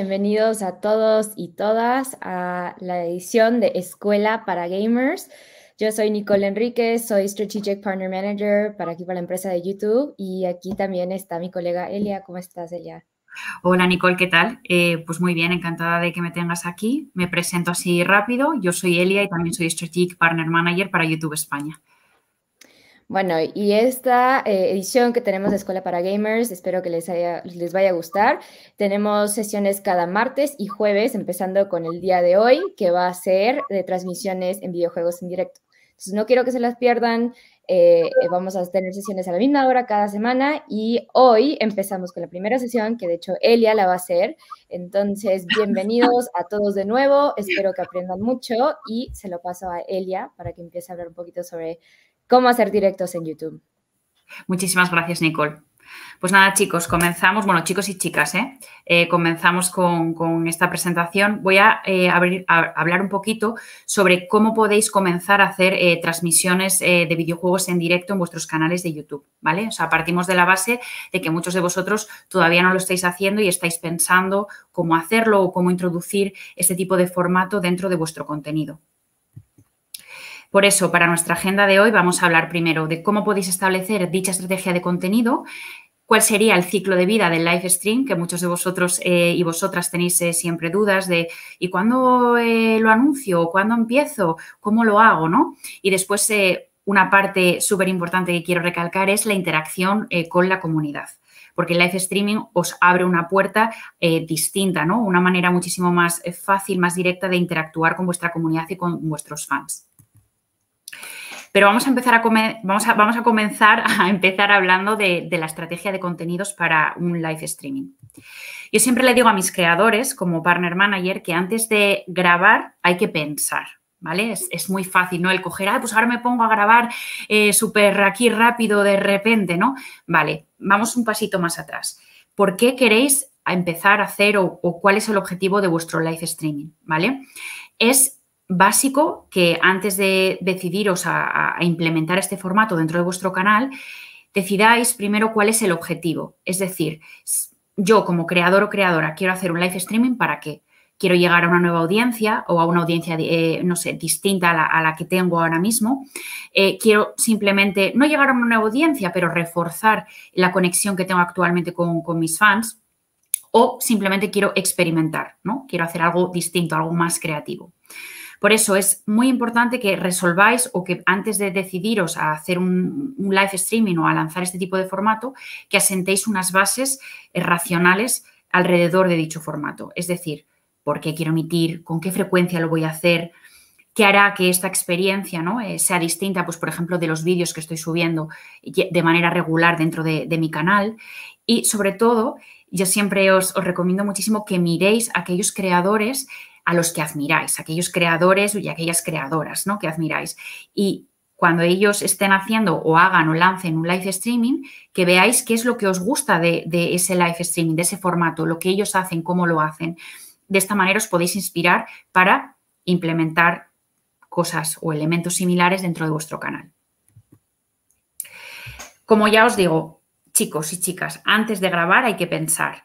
Bienvenidos a todos y todas a la edición de Escuela para Gamers. Yo soy Nicole Enríquez, soy Strategic Partner Manager para aquí para la empresa de YouTube y aquí también está mi colega Elia. ¿Cómo estás, Elia? Hola Nicole, ¿qué tal? Eh, pues muy bien, encantada de que me tengas aquí. Me presento así rápido. Yo soy Elia y también soy Strategic Partner Manager para YouTube España. Bueno, y esta eh, edición que tenemos de Escuela para Gamers, espero que les, les vaya a gustar. Tenemos sesiones cada martes y jueves, empezando con el día de hoy, que va a ser de transmisiones en videojuegos en directo. Entonces, no quiero que se las pierdan. Eh, vamos a tener sesiones a la misma hora cada semana y hoy empezamos con la primera sesión, que de hecho Elia la va a hacer. Entonces, bienvenidos a todos de nuevo. Espero que aprendan mucho y se lo paso a Elia para que empiece a hablar un poquito sobre cómo hacer directos en YouTube. Muchísimas gracias, Nicole. Pues nada, chicos, comenzamos, bueno, chicos y chicas, ¿eh? Eh, comenzamos con, esta presentación. Voy a, eh, abrir, hablar un poquito sobre cómo podéis comenzar a hacer transmisiones de videojuegos en directo en vuestros canales de YouTube, ¿vale? O sea, partimos de la base de que muchos de vosotros todavía no lo estáis haciendo y estáis pensando cómo hacerlo o cómo introducir este tipo de formato dentro de vuestro contenido, por eso, para nuestra agenda de hoy vamos a hablar primero de cómo podéis establecer dicha estrategia de contenido, cuál sería el ciclo de vida del live stream, que muchos de vosotros eh, y vosotras tenéis eh, siempre dudas de ¿y cuándo eh, lo anuncio? ¿Cuándo empiezo? ¿Cómo lo hago? ¿no? Y después, una parte súper importante que quiero recalcar es la interacción con la comunidad porque el live streaming os abre una puerta distinta, ¿no? Una manera muchísimo más fácil, más directa de interactuar con vuestra comunidad y con vuestros fans. Pero vamos a empezar a, vamos vamos a comenzar a empezar hablando de, la estrategia de contenidos para un live streaming. Yo siempre le digo a mis creadores, como partner manager, que antes de grabar hay que pensar. ¿Vale? Es, muy fácil, ¿no? El coger, ah, pues ahora me pongo a grabar eh, súper aquí rápido de repente, ¿no? Vale, vamos un pasito más atrás. ¿Por qué queréis empezar a hacer o, o cuál es el objetivo de vuestro live streaming? ¿Vale? Es básico que antes de decidiros a, implementar este formato dentro de vuestro canal, decidáis primero cuál es el objetivo. Es decir, yo como creador o creadora quiero hacer un live streaming para qué. Quiero llegar a una nueva audiencia o a una audiencia, eh, no sé, distinta a la, que tengo ahora mismo. Eh, quiero simplemente, no llegar a una nueva audiencia, pero reforzar la conexión que tengo actualmente con, con mis fans. O simplemente quiero experimentar, ¿no? Quiero hacer algo distinto, algo más creativo. Por eso es muy importante que resolváis o que antes de decidiros a hacer un, live streaming o a lanzar este tipo de formato, que asentéis unas bases eh, racionales alrededor de dicho formato. Es decir, ¿por qué quiero emitir? ¿Con qué frecuencia lo voy a hacer? ¿Qué hará que esta experiencia ¿no? Eh, sea distinta, pues, por ejemplo, de los vídeos que estoy subiendo de manera regular dentro de, mi canal? Y sobre todo, yo siempre os, os, recomiendo muchísimo que miréis a aquellos creadores a los que admiráis, aquellos creadores y aquellas creadoras ¿no? que admiráis. Y cuando ellos estén haciendo o hagan o lancen un live streaming, que veáis qué es lo que os gusta de, de ese live streaming, de ese formato, lo que ellos hacen, cómo lo hacen. De esta manera os podéis inspirar para implementar cosas o elementos similares dentro de vuestro canal. Como ya os digo, chicos y chicas, antes de grabar hay que pensar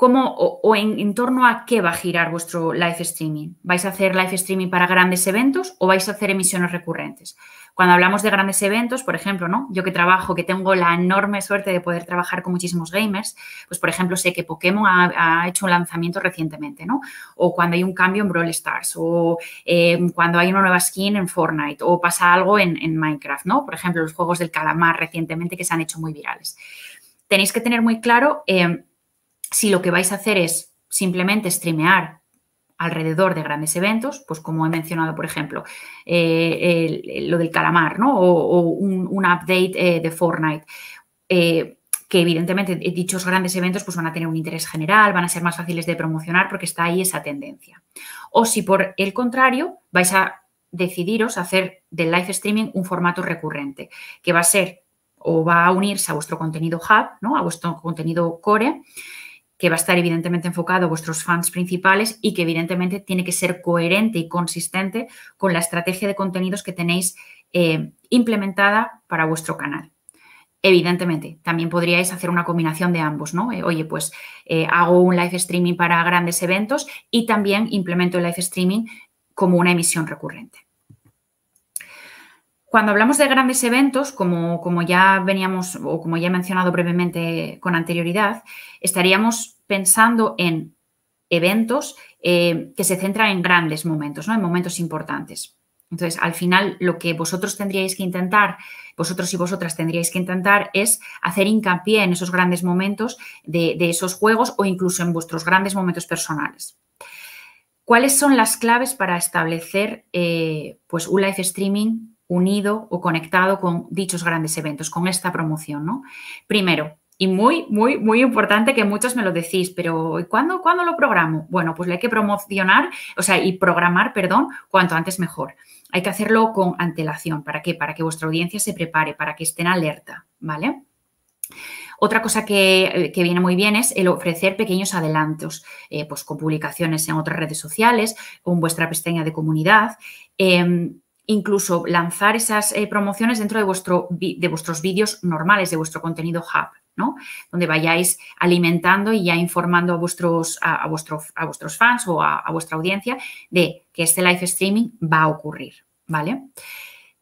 cómo o, en, torno a qué va a girar vuestro live streaming. ¿Vais a hacer live streaming para grandes eventos o vais a hacer emisiones recurrentes? Cuando hablamos de grandes eventos, por ejemplo, ¿no? Yo que trabajo, que tengo la enorme suerte de poder trabajar con muchísimos gamers, pues por ejemplo sé que Pokémon ha, hecho un lanzamiento recientemente, ¿no? O cuando hay un cambio en Brawl Stars, o em, cuando hay una nueva skin en Fortnite, o pasa algo en, Minecraft, ¿no? Por ejemplo, los juegos del calamar recientemente que se han hecho muy virales. Tenéis que tener muy claro... Em, si lo que vais a hacer es simplemente streamear alrededor de grandes eventos, pues como he mencionado, por ejemplo, eh, lo del calamar, ¿no? O, un, update eh, de Fortnite. Eh, que evidentemente dichos grandes eventos pues van a tener un interés general, van a ser más fáciles de promocionar porque está ahí esa tendencia. O si por el contrario vais a decidiros hacer del live streaming un formato recurrente, que va a ser o va a unirse a vuestro contenido hub, ¿no? a vuestro contenido core, que va a estar evidentemente enfocado a vuestros fans principales y que evidentemente tiene que ser coherente y consistente con la estrategia de contenidos que tenéis eh, implementada para vuestro canal. Evidentemente, también podríais hacer una combinación de ambos, ¿no? Eh, oye, pues eh, hago un live streaming para grandes eventos y también implemento el live streaming como una emisión recurrente. Cuando hablamos de grandes eventos, como, ya veníamos o como ya he mencionado brevemente con anterioridad, estaríamos pensando en eventos eh, que se centran en grandes momentos, ¿no? en momentos importantes. Entonces, al final, lo que vosotros tendríais que intentar, vosotros y vosotras tendríais que intentar es hacer hincapié en esos grandes momentos de, esos juegos o incluso en vuestros grandes momentos personales. ¿Cuáles son las claves para establecer eh, pues un live streaming unido o conectado con dichos grandes eventos, con esta promoción, ¿no? Primero, y muy, muy, muy importante que muchos me lo decís, pero ¿cuándo, ¿cuándo lo programo? Bueno, pues le hay que promocionar, o sea, y programar, perdón, cuanto antes mejor. Hay que hacerlo con antelación. ¿Para qué? Para que vuestra audiencia se prepare, para que estén alerta, ¿vale? Otra cosa que, eh, viene muy bien es el ofrecer pequeños adelantos, eh, pues con publicaciones en otras redes sociales con en vuestra pestaña de comunidad. Em, incluso lanzar esas eh, promociones dentro de, vuestro, de vuestros vídeos normales, de vuestro contenido hub, ¿no? Donde vayáis alimentando y ya informando a vuestros, a, a vuestros fans o a, vuestra audiencia de que este live streaming va a ocurrir, ¿vale?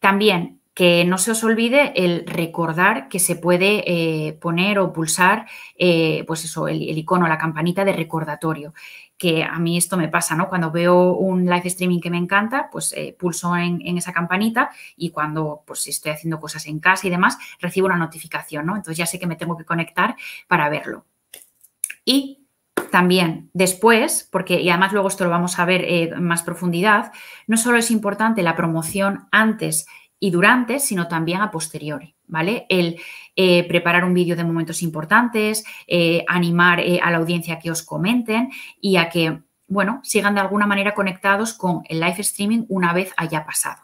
También que no se os olvide el recordar que se puede eh, poner o pulsar, eh, pues eso, el, el icono, la campanita de recordatorio que a mí esto me pasa, ¿no? Cuando veo un live streaming que me encanta, pues eh, pulso en, esa campanita y cuando pues estoy haciendo cosas en casa y demás, recibo una notificación, ¿no? Entonces ya sé que me tengo que conectar para verlo. Y también después, porque y además luego esto lo vamos a ver eh, en más profundidad, no solo es importante la promoción antes y durante, sino también a posteriori. ¿vale? El eh, preparar un vídeo de momentos importantes, eh, animar eh, a la audiencia a que os comenten y a que, bueno, sigan de alguna manera conectados con el live streaming una vez haya pasado.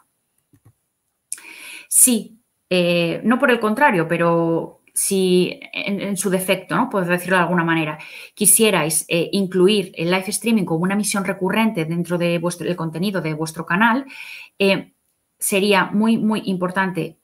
Sí, no por el contrario, pero si en, su defecto, ¿no? Por decirlo de alguna manera, quisierais incluir el live streaming como una misión recurrente dentro del contenido de vuestro canal, sería muy, muy importante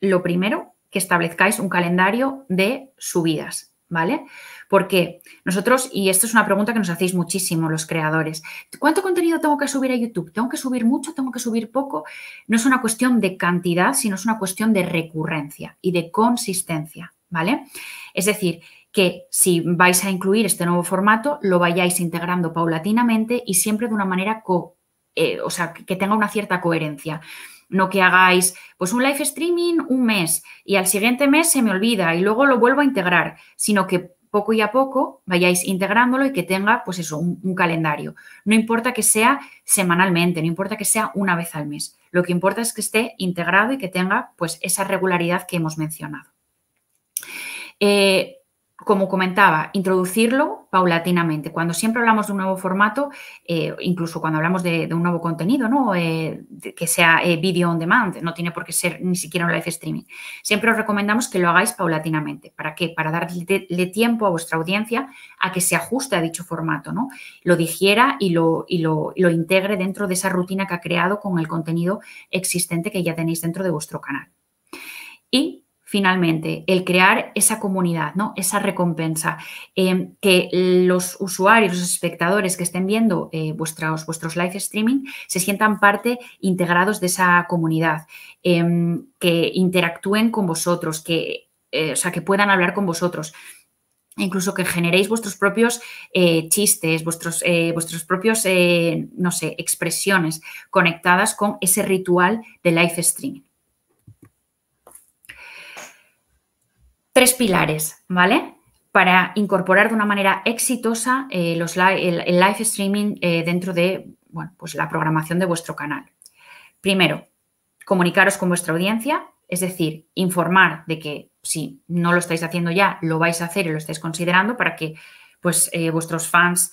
lo primero, que establezcáis un calendario de subidas, ¿vale? Porque nosotros, y esto es una pregunta que nos hacéis muchísimo los creadores, ¿cuánto contenido tengo que subir a YouTube? ¿Tengo que subir mucho? ¿Tengo que subir poco? No es una cuestión de cantidad, sino es una cuestión de recurrencia y de consistencia, ¿vale? Es decir, que si vais a incluir este nuevo formato, lo vayáis integrando paulatinamente y siempre de una manera eh, o sea, que tenga una cierta coherencia. No que hagáis pues un live streaming un mes y al siguiente mes se me olvida y luego lo vuelvo a integrar, sino que poco y a poco vayáis integrándolo y que tenga pues eso, un, calendario. No importa que sea semanalmente, no importa que sea una vez al mes. Lo que importa es que esté integrado y que tenga pues esa regularidad que hemos mencionado. Eh, como comentaba, introducirlo paulatinamente. Cuando siempre hablamos de un nuevo formato, eh, incluso cuando hablamos de, un nuevo contenido, ¿no? Eh, que sea eh, video on demand, no tiene por qué ser ni siquiera un live streaming. Siempre os recomendamos que lo hagáis paulatinamente. ¿Para qué? Para darle tiempo a vuestra audiencia a que se ajuste a dicho formato, ¿no? Lo digiera y lo, lo, lo integre dentro de esa rutina que ha creado con el contenido existente que ya tenéis dentro de vuestro canal. Y finalmente el crear esa comunidad, ¿no? esa recompensa, em, que los usuarios, los espectadores que estén viendo eh, vuestros, live streaming se sientan parte integrados de esa comunidad, em, que interactúen con vosotros, que, eh, o sea, que puedan hablar con vosotros incluso que generéis vuestros propios eh, chistes, vuestros, vuestros propios, no sé, expresiones conectadas con ese ritual de live streaming. tres pilares, ¿vale? Para incorporar de una manera exitosa eh, los, el, live streaming eh, dentro de bueno, pues la programación de vuestro canal. Primero, comunicaros con vuestra audiencia, es decir, informar de que si no lo estáis haciendo ya, lo vais a hacer y lo estáis considerando para que pues, eh, vuestros fans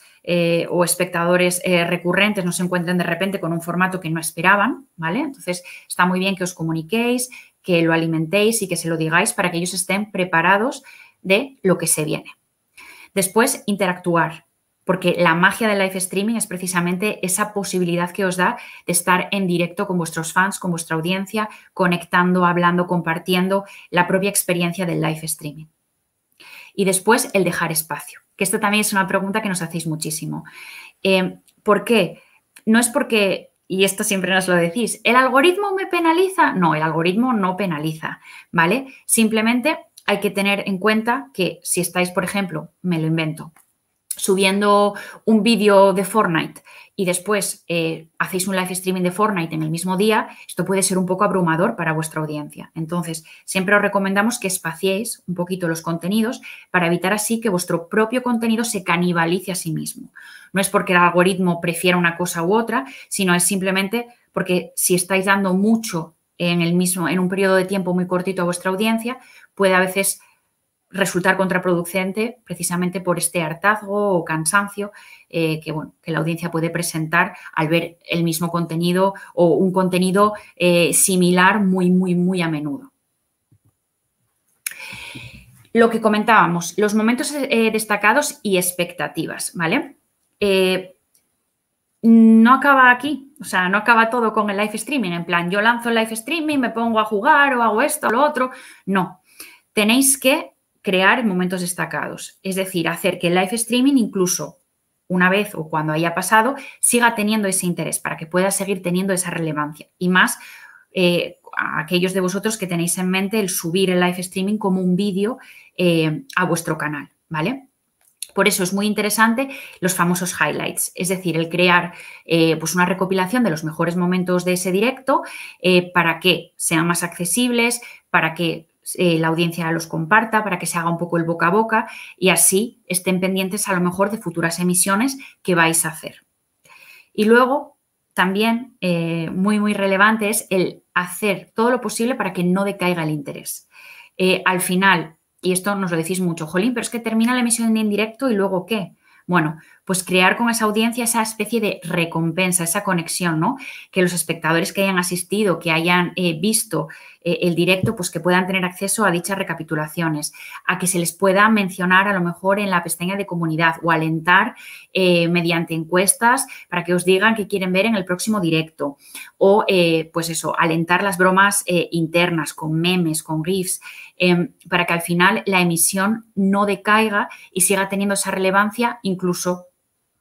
o espectadores recurrentes no se encuentren de repente con un formato que no esperaban, ¿vale? Entonces, está muy bien que os comuniquéis, que lo alimentéis y que se lo digáis para que ellos estén preparados de lo que se viene. Después, interactuar, porque la magia del live streaming es precisamente esa posibilidad que os da de estar en directo con vuestros fans, con vuestra audiencia, conectando, hablando, compartiendo la propia experiencia del live streaming. Y después, el dejar espacio, que esto también es una pregunta que nos hacéis muchísimo. Eh, ¿Por qué? No es porque y esto siempre nos lo decís, ¿el algoritmo me penaliza? No, el algoritmo no penaliza, ¿vale? Simplemente hay que tener en cuenta que si estáis, por ejemplo, me lo invento, subiendo un vídeo de Fortnite y después eh, hacéis un live streaming de Fortnite en el mismo día, esto puede ser un poco abrumador para vuestra audiencia. Entonces, siempre os recomendamos que espaciéis un poquito los contenidos para evitar así que vuestro propio contenido se canibalice a sí mismo. No es porque el algoritmo prefiera una cosa u otra, sino es simplemente porque si estáis dando mucho en el mismo, en un periodo de tiempo muy cortito a vuestra audiencia, puede a veces resultar contraproducente precisamente por este hartazgo o cansancio eh, que, la audiencia puede presentar al ver el mismo contenido o un contenido eh, similar muy, muy, muy a menudo. Lo que comentábamos, los momentos eh, destacados y expectativas, ¿vale? no acaba aquí, o sea, no acaba todo con el live streaming, en plan, yo lanzo el live streaming, me pongo a jugar o hago esto o lo otro, no. Tenéis que crear momentos destacados, es decir, hacer que el live streaming incluso una vez o cuando haya pasado, siga teniendo ese interés para que pueda seguir teniendo esa relevancia. Y más eh, aquellos de vosotros que tenéis en mente el subir el live streaming como un vídeo eh, a vuestro canal, ¿vale? Por eso es muy interesante los famosos highlights, es decir, el crear eh, pues una recopilación de los mejores momentos de ese directo para que sean más accesibles, para que eh, la audiencia los comparta, para que se haga un poco el boca a boca y así estén pendientes a lo mejor de futuras emisiones que vais a hacer. Y luego, también eh, muy, muy relevante es el hacer todo lo posible para que no decaiga el interés. Eh, al final, y esto nos lo decís mucho, Jolín, pero es que termina la emisión en directo y luego qué. Bueno, pues crear con esa audiencia esa especie de recompensa, esa conexión, ¿no? Que los espectadores que hayan asistido, que hayan visto eh, el directo, pues que puedan tener acceso a dichas recapitulaciones, a que se les pueda mencionar a lo mejor en la pestaña de comunidad o alentar eh, mediante encuestas para que os digan qué quieren ver en el próximo directo. O, eh, pues eso, alentar las bromas internas con memes, con GIFs, em, para que al final la emisión no decaiga y siga teniendo esa relevancia incluso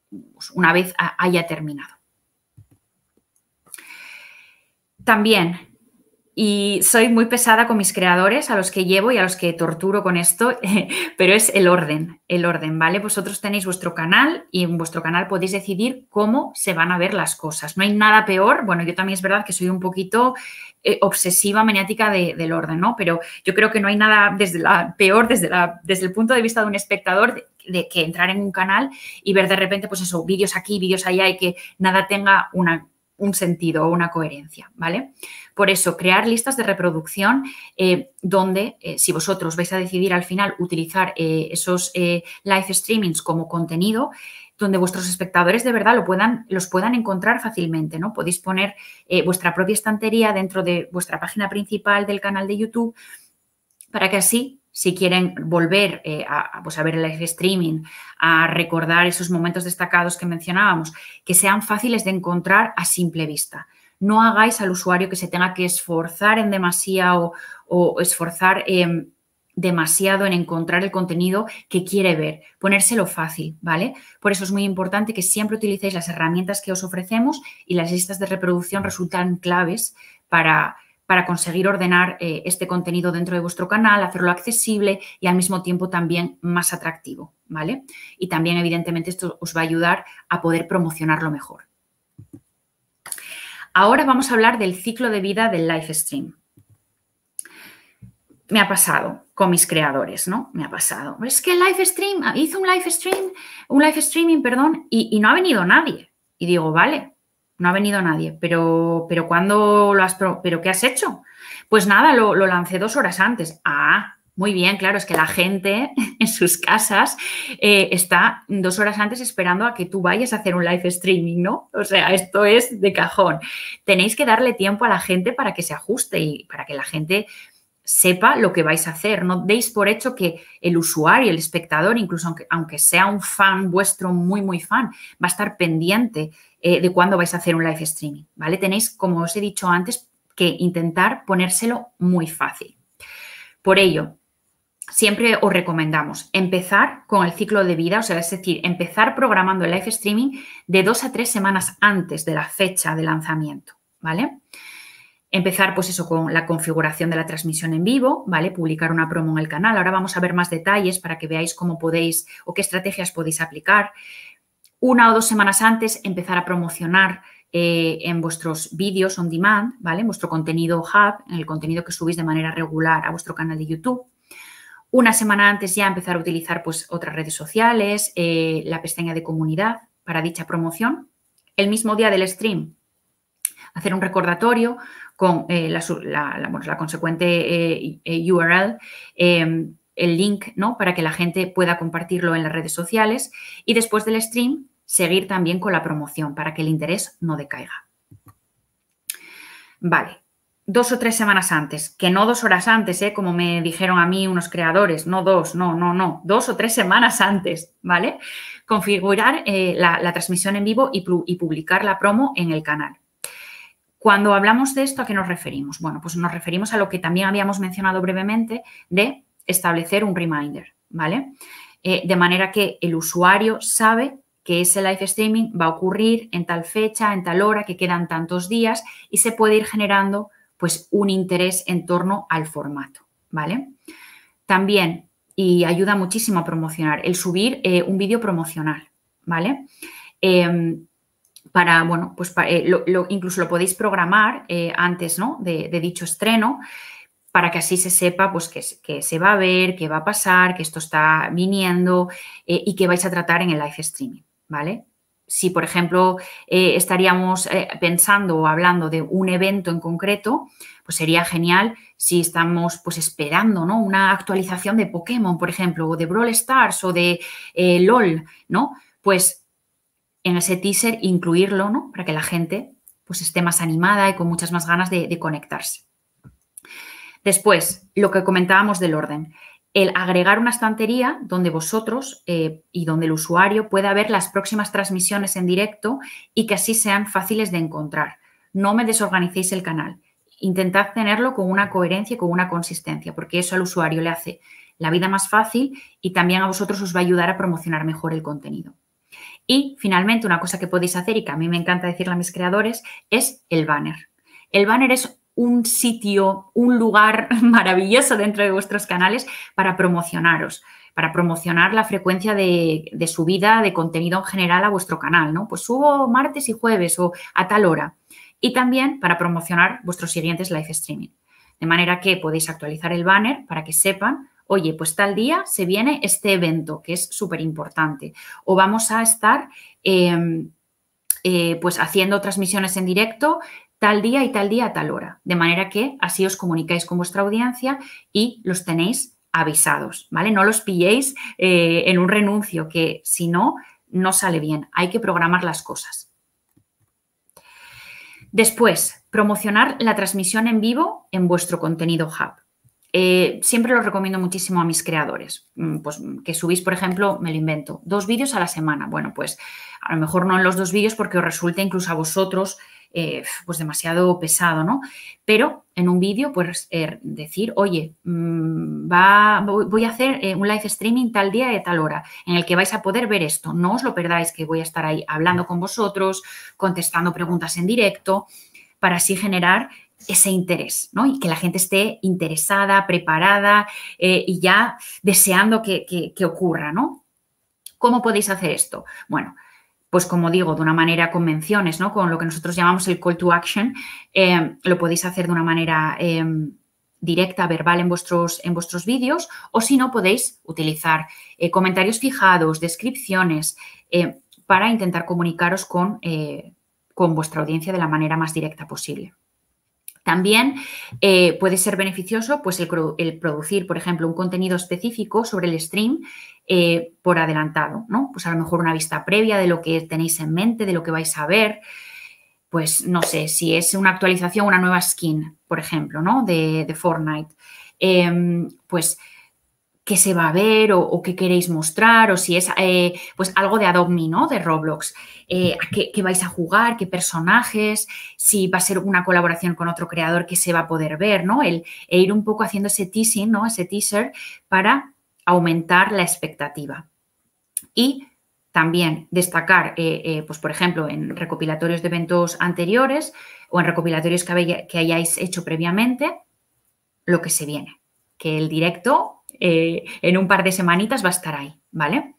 pues, una vez haya terminado. También y soy muy pesada con mis creadores, a los que llevo y a los que torturo con esto, pero es el orden, el orden, ¿vale? Vosotros tenéis vuestro canal y en vuestro canal podéis decidir cómo se van a ver las cosas. No hay nada peor, bueno, yo también es verdad que soy un poquito eh, obsesiva, maniática de, del orden, ¿no? Pero yo creo que no hay nada desde la, peor desde, la, desde el punto de vista de un espectador de que entrar en un canal y ver de repente, pues eso, vídeos aquí, vídeos allá y que nada tenga una, un sentido o una coherencia, ¿vale? vale por eso, crear listas de reproducción eh, donde, eh, si vosotros vais a decidir al final utilizar eh, esos live streamings como contenido, donde vuestros espectadores de verdad los puedan encontrar fácilmente, ¿no? Podéis poner vuestra propia estantería dentro de vuestra página principal del canal de YouTube para que así si quieren volver a, pues a, ver el live streaming, a recordar esos momentos destacados que mencionábamos, que sean fáciles de encontrar a simple vista no hagáis al usuario que se tenga que esforzar en demasiado o esforzar em, demasiado en encontrar el contenido que quiere ver, ponérselo fácil, ¿vale? Por eso es muy importante que siempre utilicéis las herramientas que os ofrecemos y las listas de reproducción resultan claves para, conseguir ordenar eh, este contenido dentro de vuestro canal, hacerlo accesible y al mismo tiempo también más atractivo, ¿vale? Y también, evidentemente, esto os va a ayudar a poder promocionarlo mejor. Ahora vamos a hablar del ciclo de vida del live stream. Me ha pasado con mis creadores, ¿no? Me ha pasado. Es que el live stream, hizo un live stream, un live streaming, perdón, y, no ha venido nadie. Y digo, vale, no ha venido nadie, pero, pero ¿cuándo lo has, pero qué has hecho? Pues nada, lo, lo lancé dos horas antes. Ah, muy bien, claro, es que la gente en sus casas eh, está dos horas antes esperando a que tú vayas a hacer un live streaming, ¿no? O sea, esto es de cajón. Tenéis que darle tiempo a la gente para que se ajuste y para que la gente sepa lo que vais a hacer. No deis por hecho que el usuario, el espectador, incluso aunque, aunque sea un fan vuestro, muy, muy fan, va a estar pendiente eh, de cuándo vais a hacer un live streaming, ¿vale? Tenéis, como os he dicho antes, que intentar ponérselo muy fácil. Por ello, siempre os recomendamos empezar con el ciclo de vida, o sea, es decir, empezar programando el live streaming de dos a tres semanas antes de la fecha de lanzamiento, ¿vale? Empezar, pues eso, con la configuración de la transmisión en vivo, ¿vale? Publicar una promo en el canal. Ahora vamos a ver más detalles para que veáis cómo podéis o qué estrategias podéis aplicar. Una o dos semanas antes, empezar a promocionar eh, en vuestros vídeos on demand, ¿vale? vuestro contenido hub, en el contenido que subís de manera regular a vuestro canal de YouTube una semana antes ya empezar a utilizar pues, otras redes sociales, eh, la pestaña de comunidad para dicha promoción. El mismo día del stream, hacer un recordatorio con eh, la, consecuente eh, URL, em, el link, ¿no? Para que la gente pueda compartirlo en las redes sociales. Y después del stream, seguir también con la promoción para que el interés no decaiga. Vale, dos o tres semanas antes, que no dos horas antes, ¿eh? como me dijeron a mí unos creadores, no dos, no, no, no, dos o tres semanas antes, ¿vale? Configurar eh, la, transmisión en vivo y, publicar la promo en el canal. Cuando hablamos de esto, ¿a qué nos referimos? Bueno, pues nos referimos a lo que también habíamos mencionado brevemente de establecer un reminder, ¿vale? Eh, de manera que el usuario sabe que ese live streaming va a ocurrir en tal fecha, en tal hora, que quedan tantos días y se puede ir generando pues un interés en torno al formato, ¿vale? También, y ayuda muchísimo a promocionar, el subir eh, un vídeo promocional, ¿vale? Em, para, bueno, pues eh, incluso lo podéis programar eh, antes, ¿no? De, dicho estreno para que así se sepa pues, que, se va a ver, qué va a pasar, que esto está viniendo y que vais a tratar en el live streaming, ¿vale? si, por ejemplo, eh, estaríamos eh, pensando o hablando de un evento en concreto, pues sería genial si estamos pues esperando una actualización de Pokémon, por ejemplo, o de Brawl Stars o de eh, LOL, ¿no? Pues en ese teaser incluirlo, Para que la gente pues esté más animada y con muchas más ganas de conectarse. Después, lo que comentábamos del orden el agregar una estantería donde vosotros eh, y donde el usuario pueda ver las próximas transmisiones en directo y que así sean fáciles de encontrar. No me desorganicéis el canal. Intentad tenerlo con una coherencia y con una consistencia, porque eso al usuario le hace la vida más fácil y también a vosotros os va a ayudar a promocionar mejor el contenido. Y finalmente, una cosa que podéis hacer y que a mí me encanta decirle a mis creadores es el banner. El banner es un sitio, un lugar maravilloso dentro de vuestros canales para promocionaros, para promocionar la frecuencia de, subida de contenido en general a vuestro canal, ¿no? Pues subo martes y jueves o a tal hora. Y también para promocionar vuestros siguientes live streaming. De manera que podéis actualizar el banner para que sepan, oye, pues tal día se viene este evento que es súper importante. O vamos a estar... Em, eh, pues haciendo transmisiones en directo tal día y tal día a tal hora. De manera que así os comunicáis con vuestra audiencia y los tenéis avisados, ¿vale? No los pilléis eh, en un renuncio, que si no, no sale bien. Hay que programar las cosas. Después, promocionar la transmisión en vivo en vuestro contenido hub. Eh, siempre lo recomiendo muchísimo a mis creadores. Mm, pues mm, que subís, por ejemplo, me lo invento, dos vídeos a la semana. Bueno, pues a lo mejor no en los dos vídeos porque os resulta incluso a vosotros eh, pues demasiado pesado, ¿no? Pero en un vídeo, pues eh, decir, oye, mm, va, voy a hacer eh, un live streaming tal día y tal hora, en el que vais a poder ver esto. No os lo perdáis, que voy a estar ahí hablando con vosotros, contestando preguntas en directo, para así generar ese interés, ¿no? Y que la gente esté interesada, preparada y ya deseando que, que ocurra, ¿no? ¿Cómo podéis hacer esto? Bueno, pues como digo, de una manera con menciones, ¿no? Con lo que nosotros llamamos el call to action, eh, lo podéis hacer de una manera eh, directa, verbal en vuestros, en vuestros vídeos, o si no, podéis utilizar eh, comentarios fijados, descripciones, para intentar comunicaros con, con vuestra audiencia de la manera más directa posible. También eh, puede ser beneficioso pues, el, producir, por ejemplo, un contenido específico sobre el stream eh, por adelantado, ¿no? Pues a lo mejor una vista previa de lo que tenéis en mente, de lo que vais a ver. Pues no sé, si es una actualización, una nueva skin, por ejemplo, ¿no? De, de Fortnite. Em, pues qué se va a ver o, qué queréis mostrar o si es eh, pues algo de Adobe De Roblox. Eh, qué, vais a jugar, qué personajes, si va a ser una colaboración con otro creador que se va a poder ver, ¿no? El, e ir un poco haciendo ese teasing, ¿no? Ese teaser para aumentar la expectativa. Y también destacar, eh, pues por ejemplo, en recopilatorios de eventos anteriores o en recopilatorios que hayáis hecho previamente, lo que se viene, que el directo eh, en un par de semanitas va a estar ahí, ¿vale?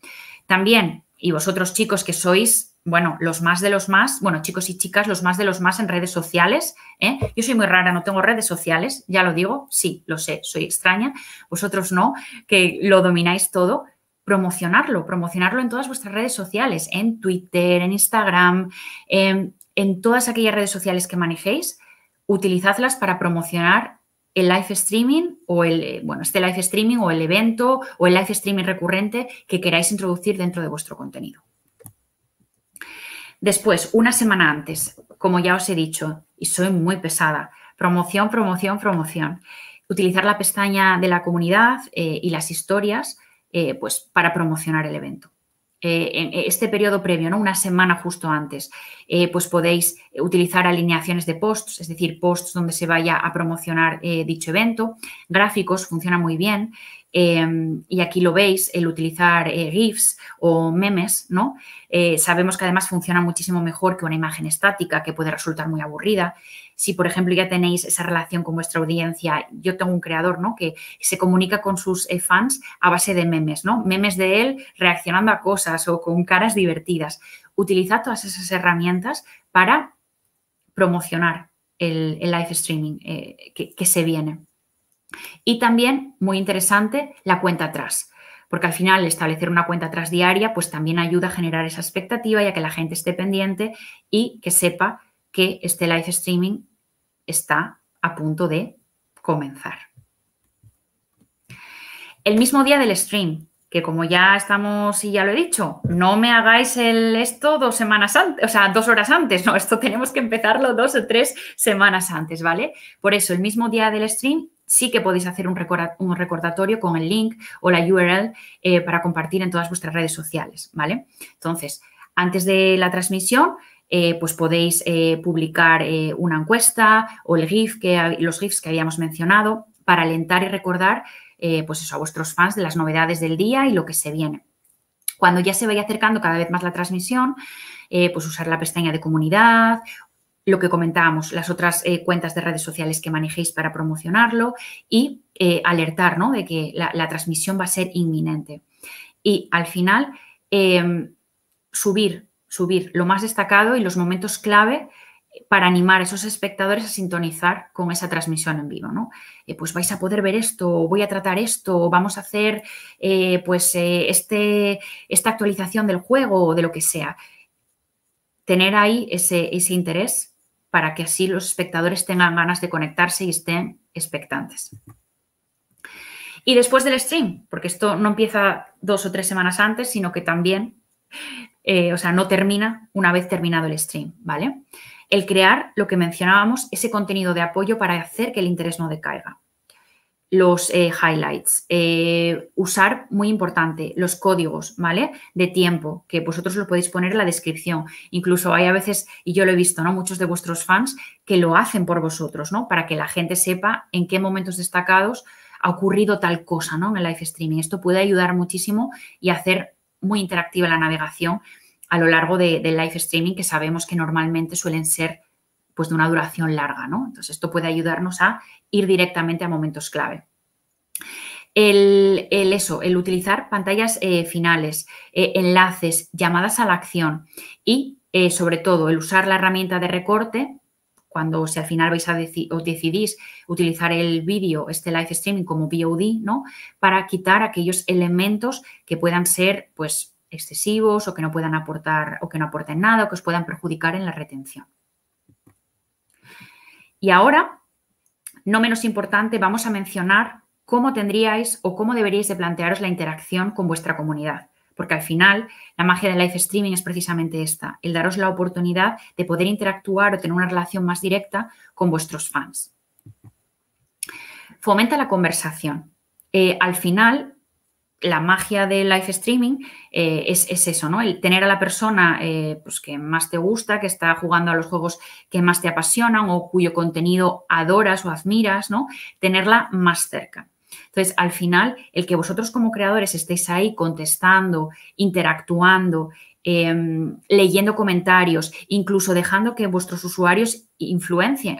También, y vosotros chicos que sois, bueno, los más de los más, bueno, chicos y chicas, los más de los más en redes sociales, ¿eh? Yo soy muy rara, no tengo redes sociales, ya lo digo, sí, lo sé, soy extraña, vosotros no, que lo domináis todo, promocionarlo, promocionarlo en todas vuestras redes sociales, en Twitter, en Instagram, en, en todas aquellas redes sociales que manejéis, utilizadlas para promocionar el live streaming o el, eh, bueno, este live streaming o el evento o el live streaming recurrente que queráis introducir dentro de vuestro contenido. Después, una semana antes, como ya os he dicho, y soy muy pesada, promoción, promoción, promoción. Utilizar la pestaña de la comunidad eh, y las historias eh, pues, para promocionar el evento. Eh, en eh, este periodo previo, ¿no? una semana justo antes, eh, pues podéis utilizar alineaciones de posts, es decir, posts donde se vaya a promocionar dicho evento. Gráficos funciona muy bien. Em, y aquí lo veis, el utilizar GIFs o memes, ¿no? sabemos que además funciona muchísimo mejor que una imagen estática que puede resultar muy aburrida si, por ejemplo, ya tenéis esa relación con vuestra audiencia, yo tengo un creador, ¿no? Que se comunica con sus eh, fans a base de memes, ¿no? Memes de él reaccionando a cosas o con caras divertidas. Utilizad todas esas herramientas para promocionar el, live streaming eh, que, se viene. Y también, muy interesante, la cuenta atrás porque al final establecer una cuenta atrás diaria pues también ayuda a generar esa expectativa y a que la gente esté pendiente y que sepa que este live streaming está a punto de comenzar. El mismo día del stream, que como ya estamos y ya lo he dicho, no me hagáis el esto dos semanas antes, o sea, dos horas antes, no, esto tenemos que empezarlo dos o tres semanas antes, ¿vale? Por eso, el mismo día del stream sí que podéis hacer un, recordatorio con el link o la URL eh, para compartir en todas vuestras redes sociales, ¿vale? Entonces, antes de la transmisión, eh, pues podéis eh, publicar eh, una encuesta o el GIF que, los GIFs que habíamos mencionado para alentar y recordar pues a vuestros fans de las novedades del día y lo que se viene. Cuando ya se vaya acercando cada vez más la transmisión, pues usar la pestaña de comunidad, lo que comentábamos, las otras cuentas de redes sociales que manejéis para promocionarlo y alertar de que la, transmisión va a ser inminente. Y al final, em, subir subir lo más destacado y los momentos clave para animar a esos espectadores a sintonizar con esa transmisión en vivo, ¿no? Eh, pues vais a poder ver esto, voy a tratar esto, vamos a hacer eh, pues eh, este, esta actualización del juego o de lo que sea. Tener ahí ese, ese interés para que así los espectadores tengan ganas de conectarse y estén expectantes. Y después del stream, porque esto no empieza dos o tres semanas antes, sino que también eh, o sea, no termina una vez terminado el stream, ¿vale? El crear, lo que mencionábamos, ese contenido de apoyo para hacer que el interés no decaiga. Los eh, highlights, eh, usar, muy importante, los códigos, ¿vale? De tiempo, que vosotros lo podéis poner en la descripción. Incluso hay a veces, y yo lo he visto, ¿no? Muchos de vuestros fans que lo hacen por vosotros, ¿no? Para que la gente sepa en qué momentos destacados ha ocurrido tal cosa, ¿no? En el live streaming. Esto puede ayudar muchísimo y hacer muy interactiva la navegación a lo largo del live streaming, que sabemos que normalmente suelen ser pues, de una duración larga, ¿no? Entonces, esto puede ayudarnos a ir directamente a momentos clave. El, eso, el utilizar pantallas eh, finales, eh, enlaces, llamadas a la acción y eh, sobre todo el usar la herramienta de recorte cuando si al final vais a decidir decidís utilizar el vídeo, este live streaming como VOD, ¿no? Para quitar aquellos elementos que puedan ser, pues, excesivos o que no puedan aportar o que no aporten nada o que os puedan perjudicar en la retención. Y ahora, no menos importante, vamos a mencionar cómo tendríais o cómo deberíais de plantearos la interacción con vuestra comunidad porque al final la magia del live streaming es precisamente esta, el daros la oportunidad de poder interactuar o tener una relación más directa con vuestros fans. Fomenta la conversación. Eh, al final, la magia del live streaming eh, es, eso, ¿no? El tener a la persona eh, pues, que más te gusta, que está jugando a los juegos que más te apasionan o cuyo contenido adoras o admiras, ¿no? Tenerla más cerca. Entonces, al final, el que vosotros como creadores estéis ahí contestando, interactuando, em, leyendo comentarios, incluso dejando que vuestros usuarios influencien,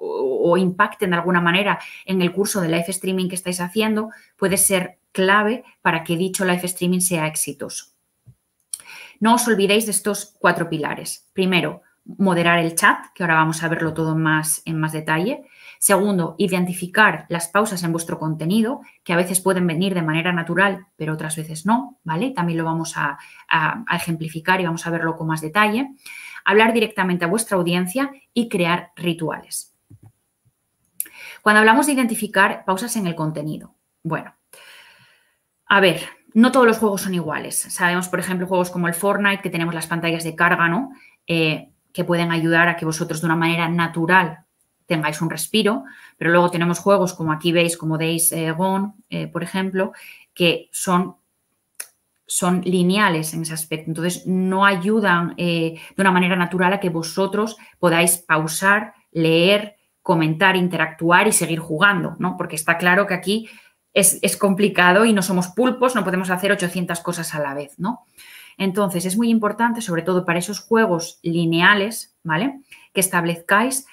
o impacten de alguna manera en el curso de live streaming que estáis haciendo, puede ser clave para que dicho live streaming sea exitoso. No os olvidéis de estos cuatro pilares. Primero, moderar el chat, que ahora vamos a verlo todo más, en más detalle. Segundo, identificar las pausas en vuestro contenido, que a veces pueden venir de manera natural, pero otras veces no, ¿vale? También lo vamos a, ejemplificar y vamos a verlo con más detalle. Hablar directamente a vuestra audiencia y crear rituales. Cuando hablamos de identificar pausas en el contenido, bueno, a ver, no todos los juegos son iguales. Sabemos, por ejemplo, juegos como el Fortnite, que tenemos las pantallas de carga, ¿no? Eh, que pueden ayudar a que vosotros de una manera natural tengáis un respiro, pero luego tenemos juegos como aquí veis, como Days eh, Gone, eh, por ejemplo, que son, son lineales en ese aspecto. Entonces, no ayudan eh, de una manera natural a que vosotros podáis pausar, leer, comentar, interactuar y seguir jugando, ¿no? Porque está claro que aquí es, es complicado y no somos pulpos, no podemos hacer 800 cosas a la vez, ¿no? Entonces, es muy importante, sobre todo para esos juegos lineales, ¿vale? Que establezcáis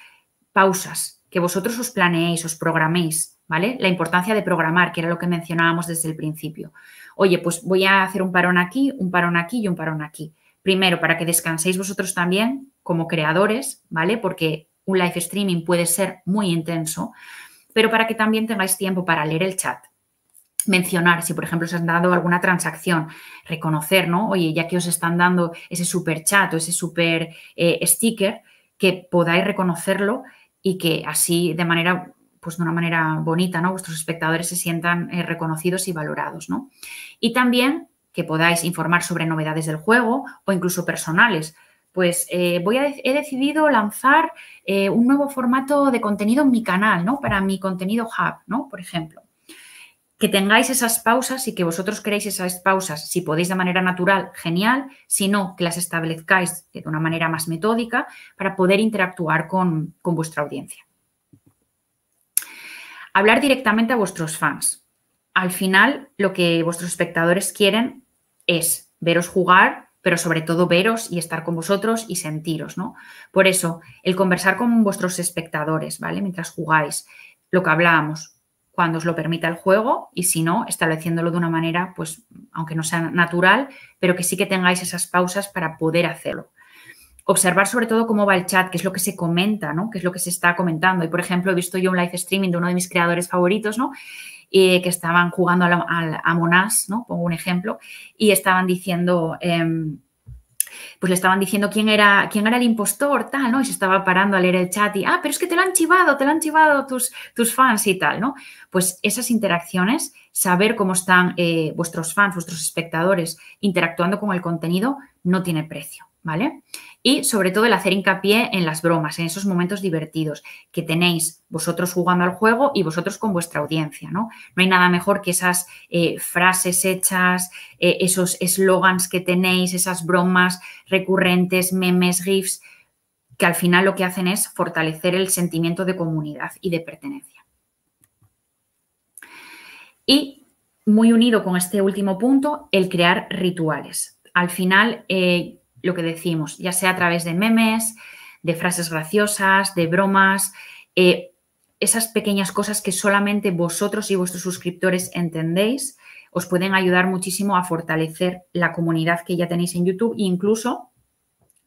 pausas, que vosotros os planeéis, os programéis, ¿vale? La importancia de programar, que era lo que mencionábamos desde el principio. Oye, pues voy a hacer un parón aquí, un parón aquí y un parón aquí. Primero, para que descanséis vosotros también como creadores, ¿vale? Porque un live streaming puede ser muy intenso, pero para que también tengáis tiempo para leer el chat, mencionar si, por ejemplo, os han dado alguna transacción, reconocer, ¿no? Oye, ya que os están dando ese super chat o ese super eh, sticker, que podáis reconocerlo y que así de manera pues de una manera bonita, ¿no? Vuestros espectadores se sientan eh, reconocidos y valorados, ¿no? Y también que podáis informar sobre novedades del juego o incluso personales. Pues eh, voy he decidido lanzar eh, un nuevo formato de contenido en mi canal, ¿no? Para mi contenido hub, ¿no? Por ejemplo que tengáis esas pausas y que vosotros queréis esas pausas, si podéis de manera natural, genial, si no, que las establezcáis de una manera más metódica para poder interactuar con, vuestra audiencia. Hablar directamente a vuestros fans. Al final, lo que vuestros espectadores quieren es veros jugar, pero sobre todo veros y estar con vosotros y sentiros, ¿no? Por eso, el conversar con vuestros espectadores, ¿vale? Mientras jugáis, lo que hablábamos, cuando os lo permita el juego y si no, estableciéndolo de una manera, pues aunque no sea natural, pero que sí que tengáis esas pausas para poder hacerlo. Observar sobre todo cómo va el chat, qué es lo que se comenta, ¿no? Qué es lo que se está comentando. Y por ejemplo, he visto yo un live streaming de uno de mis creadores favoritos, ¿no? Eh, que estaban jugando a, Monás, ¿no? Pongo un ejemplo, y estaban diciendo... Em, pues le estaban diciendo quién era, quién era el impostor, tal, ¿no? Y se estaba parando a leer el chat y, ah, pero es que te lo han chivado, te lo han chivado tus, tus fans y tal, ¿no? Pues esas interacciones, saber cómo están eh, vuestros fans, vuestros espectadores interactuando con el contenido, no tiene precio. Y sobre todo el hacer hincapié en las bromas, en esos momentos divertidos que tenéis vosotros jugando al juego y vosotros con vuestra audiencia, ¿no? No hay nada mejor que esas eh, frases hechas, eh, esos eslogans que tenéis, esas bromas recurrentes, memes, GIFs, que al final lo que hacen es fortalecer el sentimiento de comunidad y de pertenencia. Y muy unido con este último punto, el crear rituales. Al final, eh, lo que decimos, ya sea a través de memes, de frases graciosas, de bromas, eh, esas pequeñas cosas que solamente vosotros y vuestros suscriptores entendéis, os pueden ayudar muchísimo a fortalecer la comunidad que ya tenéis en YouTube e incluso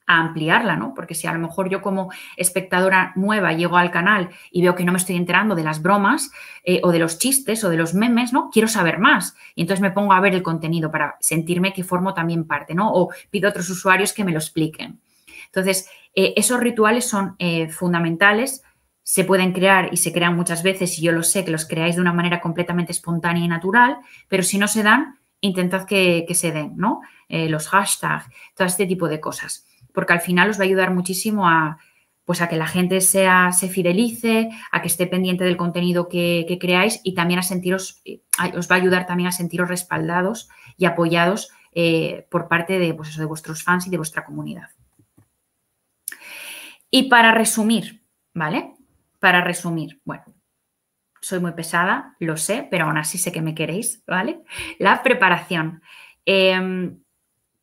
a ampliarla, ¿no? Porque si a lo mejor yo como espectadora nueva llego al canal y veo que no me estoy enterando de las bromas eh, o de los chistes o de los memes, ¿no? Quiero saber más. Y entonces me pongo a ver el contenido para sentirme que formo también parte, ¿no? O pido a otros usuarios que me lo expliquen. Entonces, eh, esos rituales son eh, fundamentales. Se pueden crear y se crean muchas veces, y yo lo sé que los creáis de una manera completamente espontánea y natural, pero si no se dan, intentad que, que se den, ¿no? los hashtags, todo este tipo de cosas porque al final os va a ayudar muchísimo a, pues a que la gente sea, se fidelice, a que esté pendiente del contenido que, creáis y también a sentiros, eh, os va a ayudar también a sentiros respaldados y apoyados eh, por parte de, pues de vuestros fans y de vuestra comunidad. Y para resumir, ¿vale? Para resumir, bueno, soy muy pesada, lo sé, pero aún así sé que me queréis, ¿vale? La preparación. Em,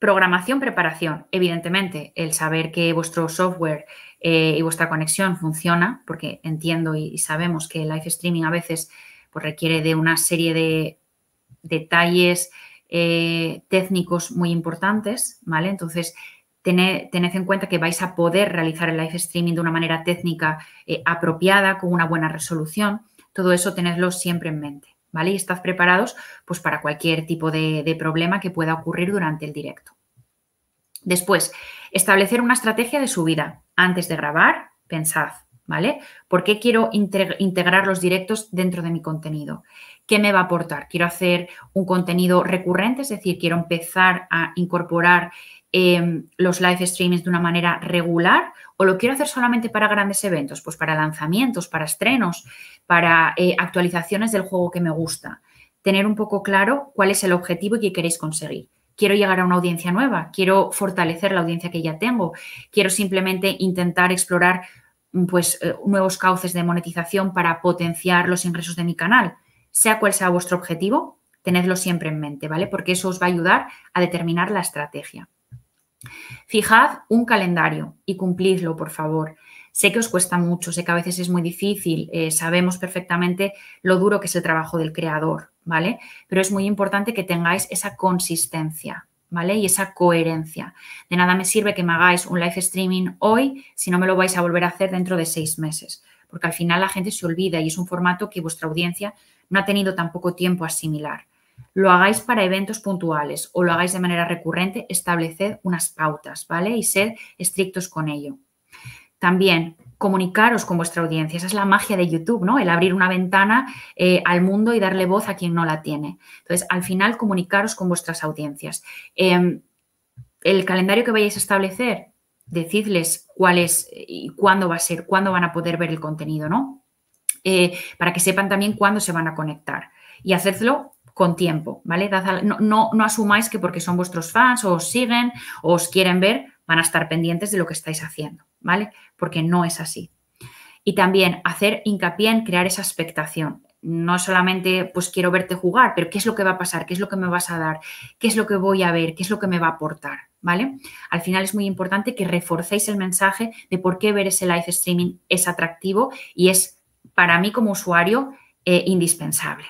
Programación, preparación. Evidentemente, el saber que vuestro software eh, y vuestra conexión funciona, porque entiendo y, sabemos que el live streaming a veces pues, requiere de una serie de detalles eh, técnicos muy importantes, ¿vale? Entonces, tened, en cuenta que vais a poder realizar el live streaming de una manera técnica eh, apropiada, con una buena resolución. Todo eso tenedlo siempre en mente. ¿vale? Y estad preparados pues, para cualquier tipo de, problema que pueda ocurrir durante el directo. Después, establecer una estrategia de subida. Antes de grabar, pensad, ¿vale? ¿Por qué quiero integrar los directos dentro de mi contenido? ¿Qué me va a aportar? ¿Quiero hacer un contenido recurrente? Es decir, quiero empezar a incorporar Em, los live streams de una manera regular o lo quiero hacer solamente para grandes eventos, pues para lanzamientos, para estrenos, para eh, actualizaciones del juego que me gusta. Tener un poco claro cuál es el objetivo y qué queréis conseguir. Quiero llegar a una audiencia nueva, quiero fortalecer la audiencia que ya tengo, quiero simplemente intentar explorar mm, pues, eh, nuevos cauces de monetización para potenciar los ingresos de mi canal. Sea cual sea vuestro objetivo, tenedlo siempre en mente, ¿vale? Porque eso os va a ayudar a determinar la estrategia. Fijad un calendario y cumplidlo, por favor. Sé que os cuesta mucho, sé que a veces es muy difícil, eh, sabemos perfectamente lo duro que es el trabajo del creador, ¿vale? Pero es muy importante que tengáis esa consistencia, ¿vale? Y esa coherencia. De nada me sirve que me hagáis un live streaming hoy si no me lo vais a volver a hacer dentro de seis meses, porque al final la gente se olvida y es un formato que vuestra audiencia no ha tenido tampoco tiempo a asimilar lo hagáis para eventos puntuales o lo hagáis de manera recurrente, estableced unas pautas, ¿vale? Y sed estrictos con ello. También comunicaros con vuestra audiencia. Esa es la magia de YouTube, ¿no? El abrir una ventana eh, al mundo y darle voz a quien no la tiene. Entonces, al final, comunicaros con vuestras audiencias. Em, el calendario que vayáis a establecer, decidles cuál es y cuándo va a ser, cuándo van a poder ver el contenido, ¿no? Eh, para que sepan también cuándo se van a conectar. Y hacedlo con tiempo, ¿vale? No, no, asumáis que porque son vuestros fans o os siguen o os quieren ver, van a estar pendientes de lo que estáis haciendo, ¿vale? Porque no es así. Y también hacer hincapié en crear esa expectación. No solamente, pues quiero verte jugar, pero qué es lo que va a pasar, qué es lo que me vas a dar, qué es lo que voy a ver, qué es lo que me va a aportar, ¿vale? Al final es muy importante que reforcéis el mensaje de por qué ver ese live streaming es atractivo y es para mí como usuario eh, indispensable.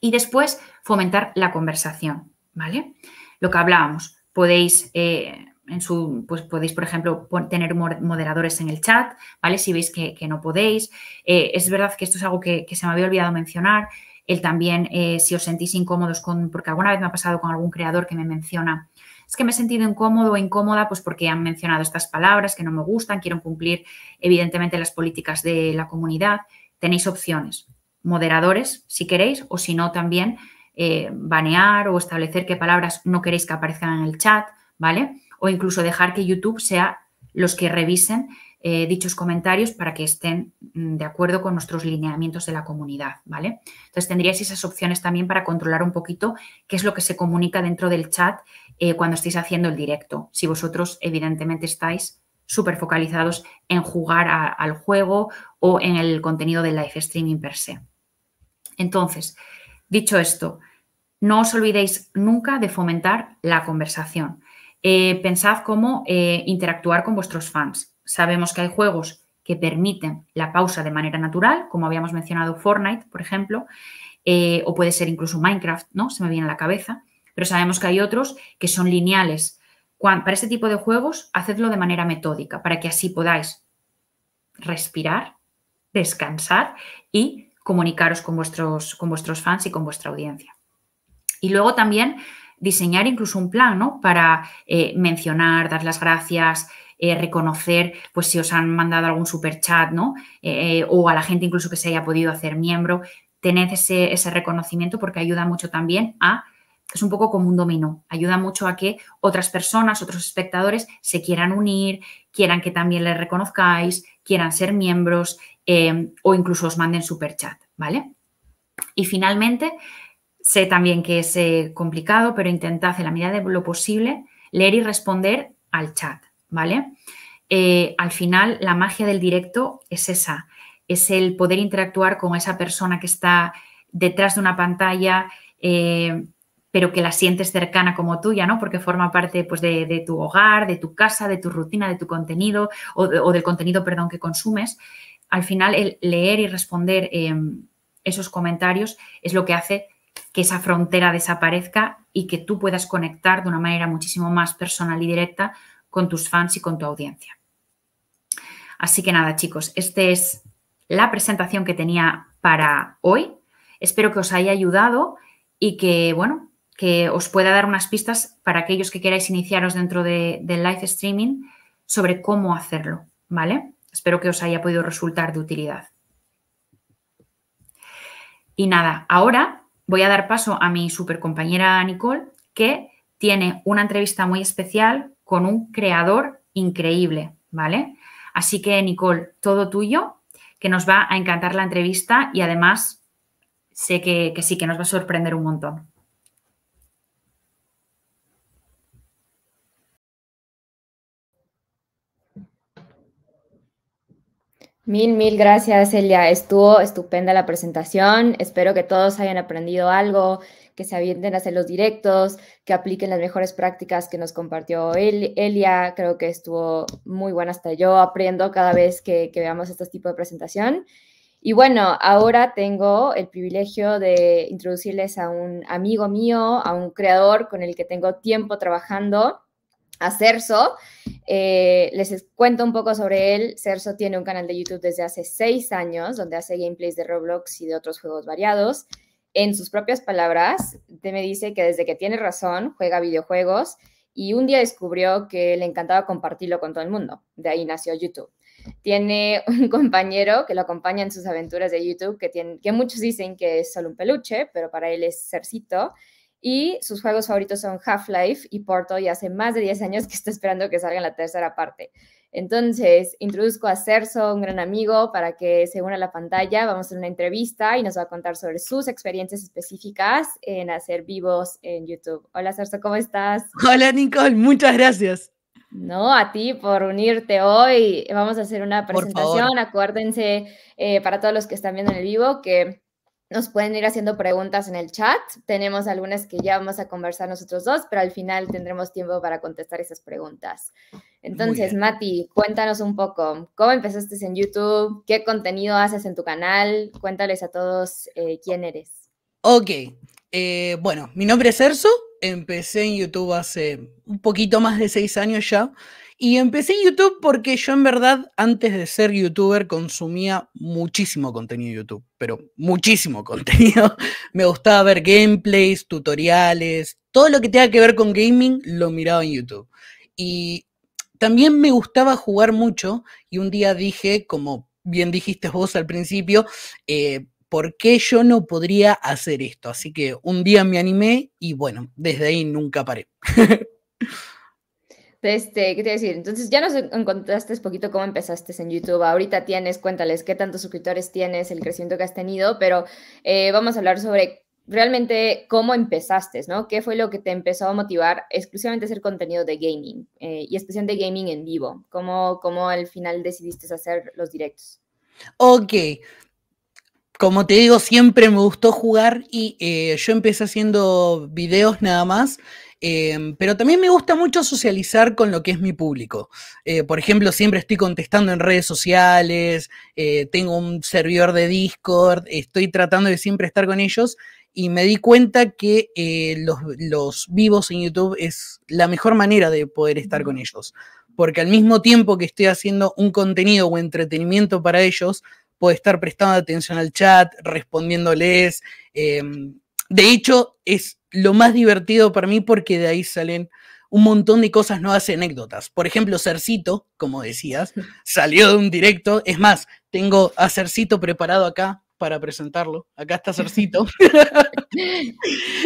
Y después, fomentar la conversación, ¿vale? Lo que hablábamos, podéis... Eh, en su, pues podéis, por ejemplo, tener moderadores en el chat, ¿vale? Si veis que, no podéis. Eh, es verdad que esto es algo que, se me había olvidado mencionar. El también, eh, si os sentís incómodos con, porque alguna vez me ha pasado con algún creador que me menciona, es que me he sentido incómodo o incómoda, pues porque han mencionado estas palabras que no me gustan, Quiero cumplir, evidentemente, las políticas de la comunidad. Tenéis opciones moderadores, si queréis, o si no, también eh, banear o establecer qué palabras no queréis que aparezcan en el chat, ¿vale? O incluso dejar que YouTube sea los que revisen eh, dichos comentarios para que estén mm, de acuerdo con nuestros lineamientos de la comunidad, ¿vale? Entonces tendríais esas opciones también para controlar un poquito qué es lo que se comunica dentro del chat eh, cuando estáis haciendo el directo. Si vosotros, evidentemente, estáis súper focalizados en jugar al juego o en el contenido del live streaming per se. Entonces, dicho esto, no os olvidéis nunca de fomentar la conversación. Eh, pensad cómo eh, interactuar con vuestros fans. Sabemos que hay juegos que permiten la pausa de manera natural, como habíamos mencionado Fortnite, por ejemplo, eh, o puede ser incluso Minecraft, ¿no? Se me viene a la cabeza. Pero sabemos que hay otros que son lineales. para este tipo de juegos, hacedlo de manera metódica, para que así podáis respirar, descansar y comunicaros con vuestros, con vuestros fans y con vuestra audiencia. Y luego también diseñar incluso un plan, Para eh, mencionar, dar las gracias, eh, reconocer, pues si os han mandado algún super chat, ¿no? Eh, o a la gente incluso que se haya podido hacer miembro, tened ese, ese reconocimiento porque ayuda mucho también a, es un poco como un dominó, ayuda mucho a que otras personas, otros espectadores se quieran unir, quieran que también les reconozcáis, quieran ser miembros Em, o incluso os manden super chat, ¿vale? Y finalmente, sé también que es eh, complicado, pero intentad en la medida de lo posible leer y responder al chat, ¿vale? Eh, al final, la magia del directo es esa, es el poder interactuar con esa persona que está detrás de una pantalla, eh, pero que la sientes cercana como tuya, ¿no? Porque forma parte pues, de, tu hogar, de tu casa, de tu rutina, de tu contenido o, o del contenido, perdón, que consumes al final el leer y responder eh, esos comentarios es lo que hace que esa frontera desaparezca y que tú puedas conectar de una manera muchísimo más personal y directa con tus fans y con tu audiencia. Así que nada, chicos, esta es la presentación que tenía para hoy. Espero que os haya ayudado y que, bueno, que os pueda dar unas pistas para aquellos que queráis iniciaros dentro del live streaming sobre cómo hacerlo, ¿vale? Espero que os haya podido resultar de utilidad. Y nada, ahora voy a dar paso a mi compañera, Nicole, que tiene una entrevista muy especial con un creador increíble, ¿vale? Así que, Nicole, todo tuyo, que nos va a encantar la entrevista y además sé que sí, que nos va a sorprender un montón. Mil, mil gracias, Elia. Estuvo estupenda la presentación. Espero que todos hayan aprendido algo, que se avienten a hacer los directos, que apliquen las mejores prácticas que nos compartió Elia. Creo que estuvo muy buena hasta yo. Aprendo cada vez que, veamos este tipo de presentación. Y bueno, ahora tengo el privilegio de introducirles a un amigo mío, a un creador con el que tengo tiempo trabajando a Cerso. Eh, les cuento un poco sobre él. Cerso tiene un canal de YouTube desde hace seis años, donde hace gameplays de Roblox y de otros juegos variados. En sus propias palabras, me dice que desde que tiene razón juega videojuegos y un día descubrió que le encantaba compartirlo con todo el mundo. De ahí nació YouTube. Tiene un compañero que lo acompaña en sus aventuras de YouTube, que, que muchos dicen que es solo un peluche, pero para él es Cercito y sus juegos favoritos son Half-Life y Portal, y hace más de 10 años que está esperando que salga la tercera parte. Entonces, introduzco a Cerso, un gran amigo, para que se una a la pantalla. Vamos a hacer una entrevista y nos va a contar sobre sus experiencias específicas en hacer vivos en YouTube. Hola, Cerso, ¿cómo estás? Hola, Nicole, muchas gracias. No, a ti por unirte hoy. Vamos a hacer una presentación. Acuérdense, eh, para todos los que están viendo en el vivo, que nos pueden ir haciendo preguntas en el chat. Tenemos algunas que ya vamos a conversar nosotros dos, pero al final tendremos tiempo para contestar esas preguntas. Entonces, Mati, cuéntanos un poco, ¿cómo empezaste en YouTube? ¿Qué contenido haces en tu canal? Cuéntales a todos eh, quién eres. Ok, eh, bueno, mi nombre es Erso, empecé en YouTube hace un poquito más de seis años ya. Y empecé en YouTube porque yo en verdad antes de ser youtuber consumía muchísimo contenido de YouTube, pero muchísimo contenido. Me gustaba ver gameplays, tutoriales, todo lo que tenga que ver con gaming lo miraba en YouTube. Y también me gustaba jugar mucho y un día dije, como bien dijiste vos al principio, eh, ¿por qué yo no podría hacer esto? Así que un día me animé y bueno, desde ahí nunca paré. Este, ¿qué te iba a decir? Entonces ya nos encontraste poquito cómo empezaste en YouTube. Ahorita tienes, cuéntales qué tantos suscriptores tienes, el crecimiento que has tenido, pero eh, vamos a hablar sobre realmente cómo empezaste, ¿no? ¿Qué fue lo que te empezó a motivar exclusivamente a hacer contenido de gaming eh, y especialmente gaming en vivo? ¿Cómo, ¿Cómo al final decidiste hacer los directos? Ok. Como te digo, siempre me gustó jugar y eh, yo empecé haciendo videos nada más Em, pero también me gusta mucho socializar con lo que es mi público. Eh, por ejemplo, siempre estoy contestando en redes sociales, eh, tengo un servidor de Discord, estoy tratando de siempre estar con ellos y me di cuenta que eh, los, vivos en YouTube es la mejor manera de poder estar con ellos. Porque al mismo tiempo que estoy haciendo un contenido o entretenimiento para ellos, puedo estar prestando atención al chat, respondiéndoles. Em, de hecho, es lo más divertido para mí porque de ahí salen un montón de cosas nuevas hace anécdotas. Por ejemplo, Cercito, como decías, salió de un directo. Es más, tengo a Cercito preparado acá para presentarlo. Acá está Cercito.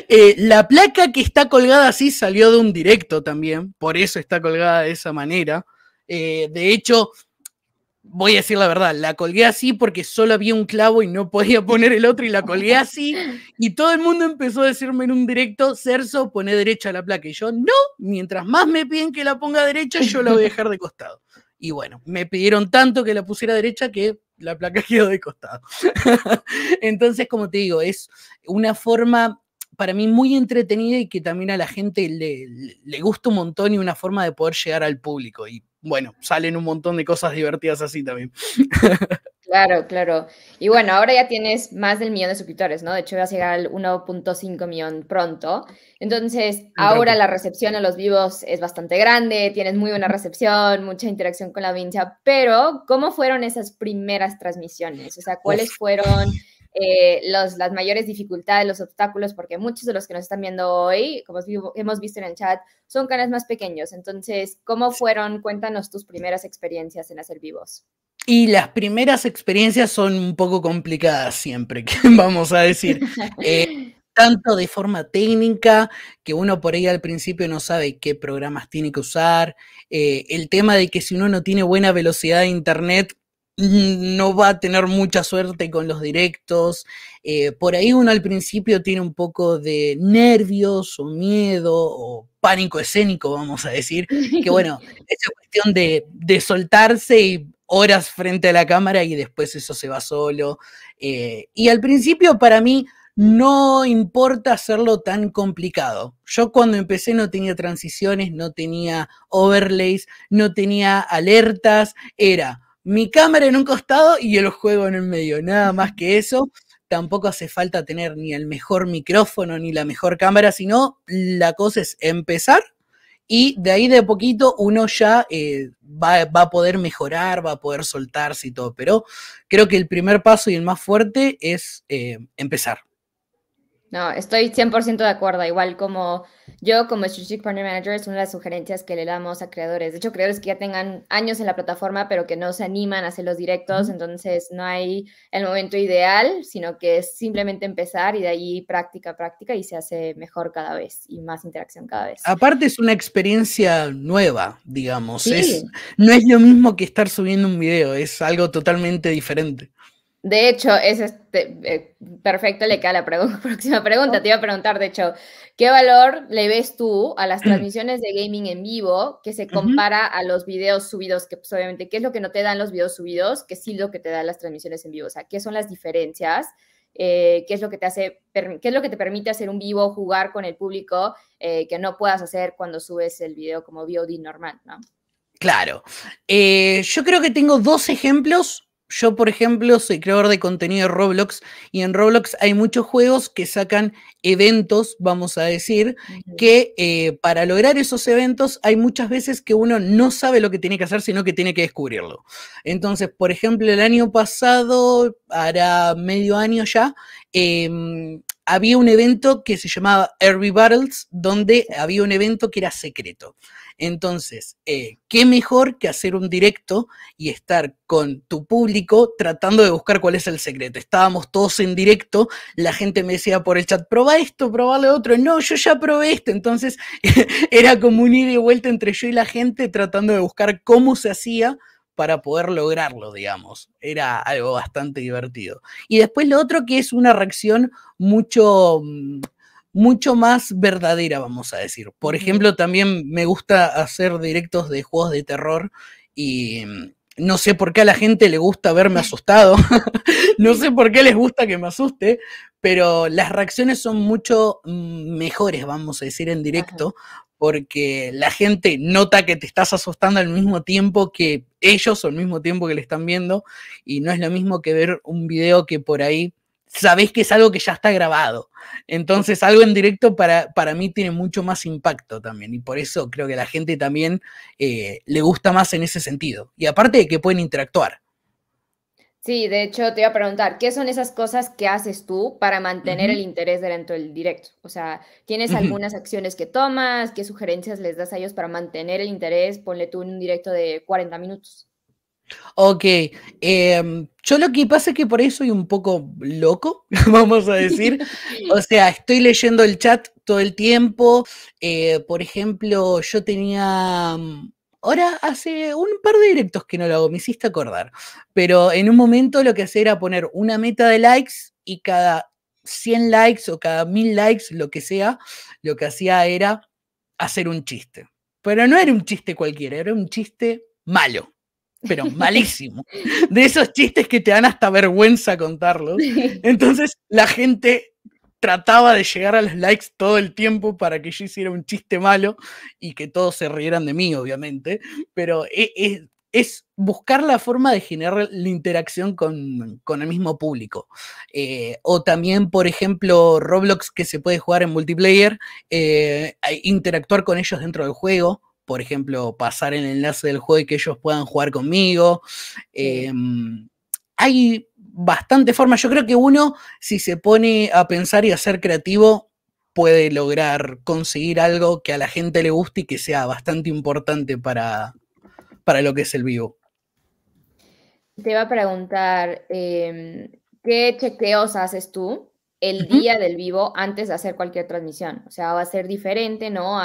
Eh, la placa que está colgada así salió de un directo también, por eso está colgada de esa manera. Eh, de hecho, voy a decir la verdad, la colgué así porque solo había un clavo y no podía poner el otro y la colgué así. Y todo el mundo empezó a decirme en un directo, Cerso, pone derecha la placa. Y yo, no, mientras más me piden que la ponga derecha, yo la voy a dejar de costado. Y bueno, me pidieron tanto que la pusiera derecha que la placa quedó de costado. Entonces, como te digo, es una forma para mí muy entretenida y que también a la gente le, gusta un montón y una forma de poder llegar al público. Y bueno, salen un montón de cosas divertidas así también. Claro, claro. Y bueno, ahora ya tienes más del millón de suscriptores, ¿no? De hecho, vas a llegar al 1.5 millón pronto. Entonces, ahora la recepción a los vivos es bastante grande, tienes muy buena recepción, mucha interacción con la audiencia, pero ¿cómo fueron esas primeras transmisiones? O sea, ¿cuáles fueron eh, las mayores dificultades, los obstáculos, porque muchos de los que nos están viendo hoy, como hemos visto en el chat, son canales más pequeños. Entonces, ¿cómo fueron? Cuéntanos tus primeras experiencias en hacer vivos. Y las primeras experiencias son un poco complicadas siempre, vamos a decir. Eh, tanto de forma técnica, que uno por ahí al principio no sabe qué programas tiene que usar, eh, el tema de que si uno no tiene buena velocidad de internet, Mm, no va a tener mucha suerte con los directos. Eh, por ahí uno al principio tiene un poco de nervios o miedo o pánico escénico, vamos a decir, que bueno, es cuestión de, soltarse y horas frente a la cámara y después eso se va solo. Eh, y al principio para mí no importa hacerlo tan complicado. Yo cuando empecé no tenía transiciones, no tenía overlays, no tenía alertas, era mi cámara en un costado y el juego en el medio, nada más que eso. Tampoco hace falta tener ni el mejor micrófono ni la mejor cámara, sino la cosa es empezar y de ahí de poquito uno ya eh, va, a poder mejorar, va a poder soltarse y todo. Pero creo que el primer paso y el más fuerte es eh, empezar. No, estoy 100% de acuerdo. Igual como yo, como Strategic Partner Manager, es una de las sugerencias que le damos a creadores. De hecho, creadores que ya tengan años en la plataforma, pero que no se animan a hacer los directos. Entonces, no hay el momento ideal, sino que es simplemente empezar y de ahí práctica, práctica y se hace mejor cada vez y más interacción cada vez. Aparte, es una experiencia nueva, digamos. no es lo mismo que estar subiendo un video, es algo totalmente diferente. De hecho, es este, eh, perfecto, le queda la próxima pregunta. Te iba a preguntar, de hecho, ¿qué valor le ves tú a las transmisiones de gaming en vivo que se compara a los videos subidos? Que pues, obviamente, ¿qué es lo que no te dan los videos subidos? ¿Qué sí lo que te dan las transmisiones en vivo? O sea, ¿qué son las diferencias? Eh, ¿Qué es lo que te hace, qué es lo que te permite hacer un vivo, jugar con el público eh, que no puedas hacer cuando subes el video como VOD normal, ¿no? Claro. yo creo que tengo dos ejemplos yo, por ejemplo, soy creador de contenido de Roblox y en Roblox hay muchos juegos que sacan eventos, vamos a decir, que eh, para lograr esos eventos hay muchas veces que uno no sabe lo que tiene que hacer, sino que tiene que descubrirlo. Entonces, por ejemplo, el año pasado, hará medio año ya, em, había un evento que se llamaba Airbnb Battles, donde había un evento que era secreto. Entonces, eh, ¿qué mejor que hacer un directo y estar con tu público tratando de buscar cuál es el secreto? Estábamos todos en directo, la gente me decía por el chat, proba esto, lo otro, no, yo ya probé esto, entonces era como un ida y vuelta entre yo y la gente tratando de buscar cómo se hacía para poder lograrlo, digamos. Era algo bastante divertido. Y después lo otro que es una reacción mucho mm, mucho más verdadera, vamos a decir. Por ejemplo, también me gusta hacer directos de juegos de terror y mm, no sé por qué a la gente le gusta verme asustado, no sé por qué les gusta que me asuste, pero las reacciones son mucho mm, mejores, vamos a decir, en directo, porque la gente nota que te estás asustando al mismo tiempo que ellos o al mismo tiempo que le están viendo, y no es lo mismo que ver un video que por ahí sabes que es algo que ya está grabado. Entonces, algo en directo para, para mí tiene mucho más impacto también. Y por eso creo que a la gente también eh, le gusta más en ese sentido. Y aparte de que pueden interactuar. Sí, de hecho te iba a preguntar, ¿qué son esas cosas que haces tú para mantener el interés dentro del directo? O sea, ¿tienes algunas acciones que tomas? ¿Qué sugerencias les das a ellos para mantener el interés? Ponle tú en un directo de 40 minutos. Ok, em, yo lo que pasa es que por ahí soy un poco loco, vamos a decir. O sea, estoy leyendo el chat todo el tiempo. Eh, por ejemplo, yo tenía... Mm, ahora hace un par de directos que no lo hago, me hiciste acordar. Pero en un momento lo que hacía era poner una meta de likes y cada 100 likes o cada 1000 likes, lo que sea, lo que hacía era hacer un chiste. Pero no era un chiste cualquiera, era un chiste malo pero malísimo. De esos chistes que te dan hasta vergüenza contarlos. Entonces la gente trataba de llegar a los likes todo el tiempo para que yo hiciera un chiste malo y que todos se rieran de mí, obviamente. Pero e, e, es, buscar la forma de generar la interacción con, el mismo público. Eh, o también, por ejemplo, Roblox que se puede jugar en multiplayer, eh, interactuar con ellos dentro del juego por ejemplo, pasar el enlace del juego y que ellos puedan jugar conmigo. Em, hay bastante formas. Yo creo que uno, si se pone a pensar y a ser creativo, puede lograr conseguir algo que a la gente le guste y que sea bastante importante para, para lo que es el vivo. Te va a preguntar, em, ¿qué chequeos haces tú el día del vivo antes de hacer cualquier transmisión? O sea, va a ser diferente, ¿no?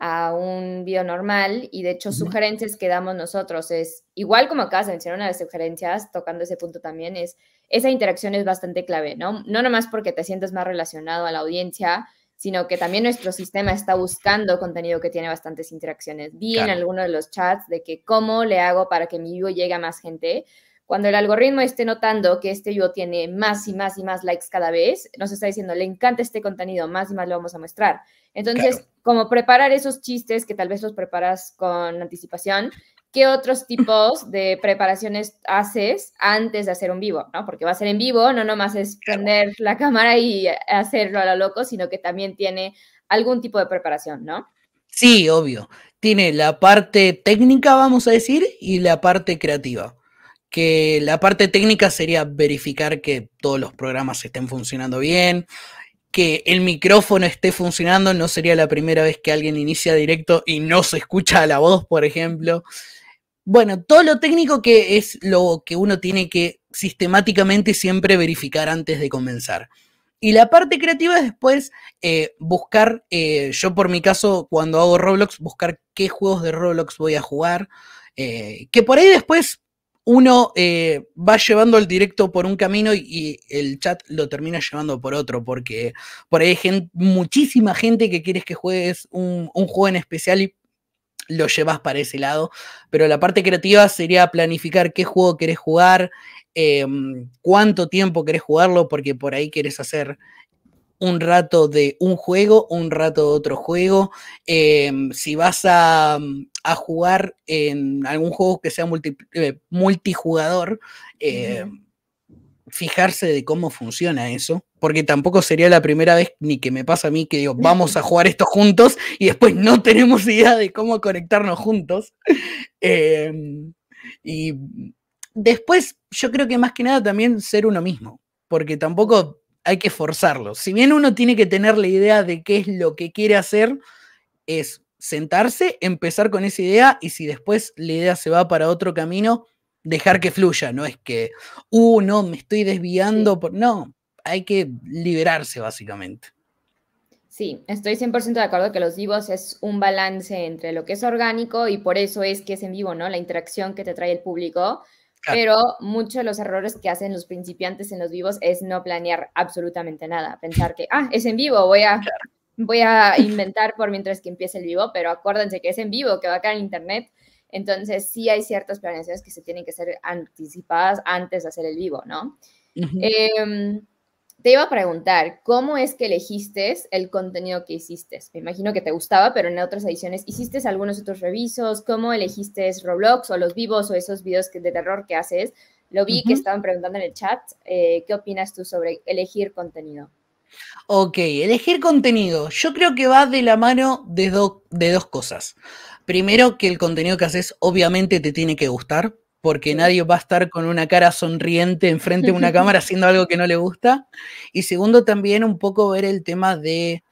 a un normal y de hecho sugerencias que damos nosotros es, igual como acá de mencionar una de las sugerencias, tocando ese punto también, es esa interacción es bastante clave, ¿no? No nomás porque te sientes más relacionado a la audiencia, sino que también nuestro sistema está buscando contenido que tiene bastantes interacciones. Vi en alguno de los chats de que cómo le hago para que mi video llegue a más gente cuando el algoritmo esté notando que este video tiene más y más y más likes cada vez, nos está diciendo, le encanta este contenido, más y más lo vamos a mostrar. Entonces, como preparar esos chistes que tal vez los preparas con anticipación, ¿qué otros tipos de preparaciones haces antes de hacer un vivo? Porque va a ser en vivo, no nomás es poner la cámara y hacerlo a lo loco, sino que también tiene algún tipo de preparación, ¿no? Sí, obvio. Tiene la parte técnica, vamos a decir, y la parte creativa que la parte técnica sería verificar que todos los programas estén funcionando bien, que el micrófono esté funcionando, no sería la primera vez que alguien inicia directo y no se escucha la voz, por ejemplo. Bueno, todo lo técnico que es lo que uno tiene que sistemáticamente siempre verificar antes de comenzar. Y la parte creativa es después eh, buscar, eh, yo por mi caso, cuando hago Roblox, buscar qué juegos de Roblox voy a jugar, eh, que por ahí después uno eh, va llevando el directo por un camino y, el chat lo termina llevando por otro, porque por ahí hay muchísima gente que quieres que juegues un, juego en especial y lo llevas para ese lado. Pero la parte creativa sería planificar qué juego querés jugar, em, cuánto tiempo querés jugarlo, porque por ahí querés hacer un rato de un juego, un rato de otro juego. Em, si vas a, mm, a, jugar en algún juego que sea eh, multijugador, em, fijarse de cómo funciona eso, porque tampoco sería la primera vez ni que me pasa a mí que digo, vamos a jugar esto juntos y después no tenemos idea de cómo conectarnos juntos. Em, y después, yo creo que más que nada también ser uno mismo, porque tampoco hay que forzarlo. Si bien uno tiene que tener la idea de qué es lo que quiere hacer, es sentarse, empezar con esa idea y si después la idea se va para otro camino, dejar que fluya. No es que, uh, no, me estoy desviando. Por... No, hay que liberarse básicamente. Sí, estoy 100% de acuerdo que los vivos es un balance entre lo que es orgánico y por eso es que es en vivo, ¿no? La interacción que te trae el público pero muchos de los errores que hacen los principiantes en los vivos es no planear absolutamente nada, pensar que, ah, es en vivo, voy a, voy a inventar por mientras que empiece el vivo, pero acuérdense que es en vivo, que va a caer en internet. Entonces, sí hay ciertas planeaciones que se tienen que hacer anticipadas antes de hacer el vivo, ¿no? Te iba a preguntar, ¿cómo es que elegiste el contenido que hiciste? Me imagino que te gustaba, pero en otras ediciones, ¿hiciste algunos otros revisos? ¿Cómo elegiste Roblox o los vivos o esos videos de terror que haces? Lo vi que estaban preguntando en el chat. Eh, ¿Qué opinas tú sobre elegir contenido? Ok, elegir contenido. Yo creo que va de la mano de dos cosas. Primero, que el contenido que haces obviamente te tiene que gustar, porque nadie va a estar con una cara sonriente enfrente de una cámara haciendo algo que no le gusta. Y segundo, también un poco ver el tema de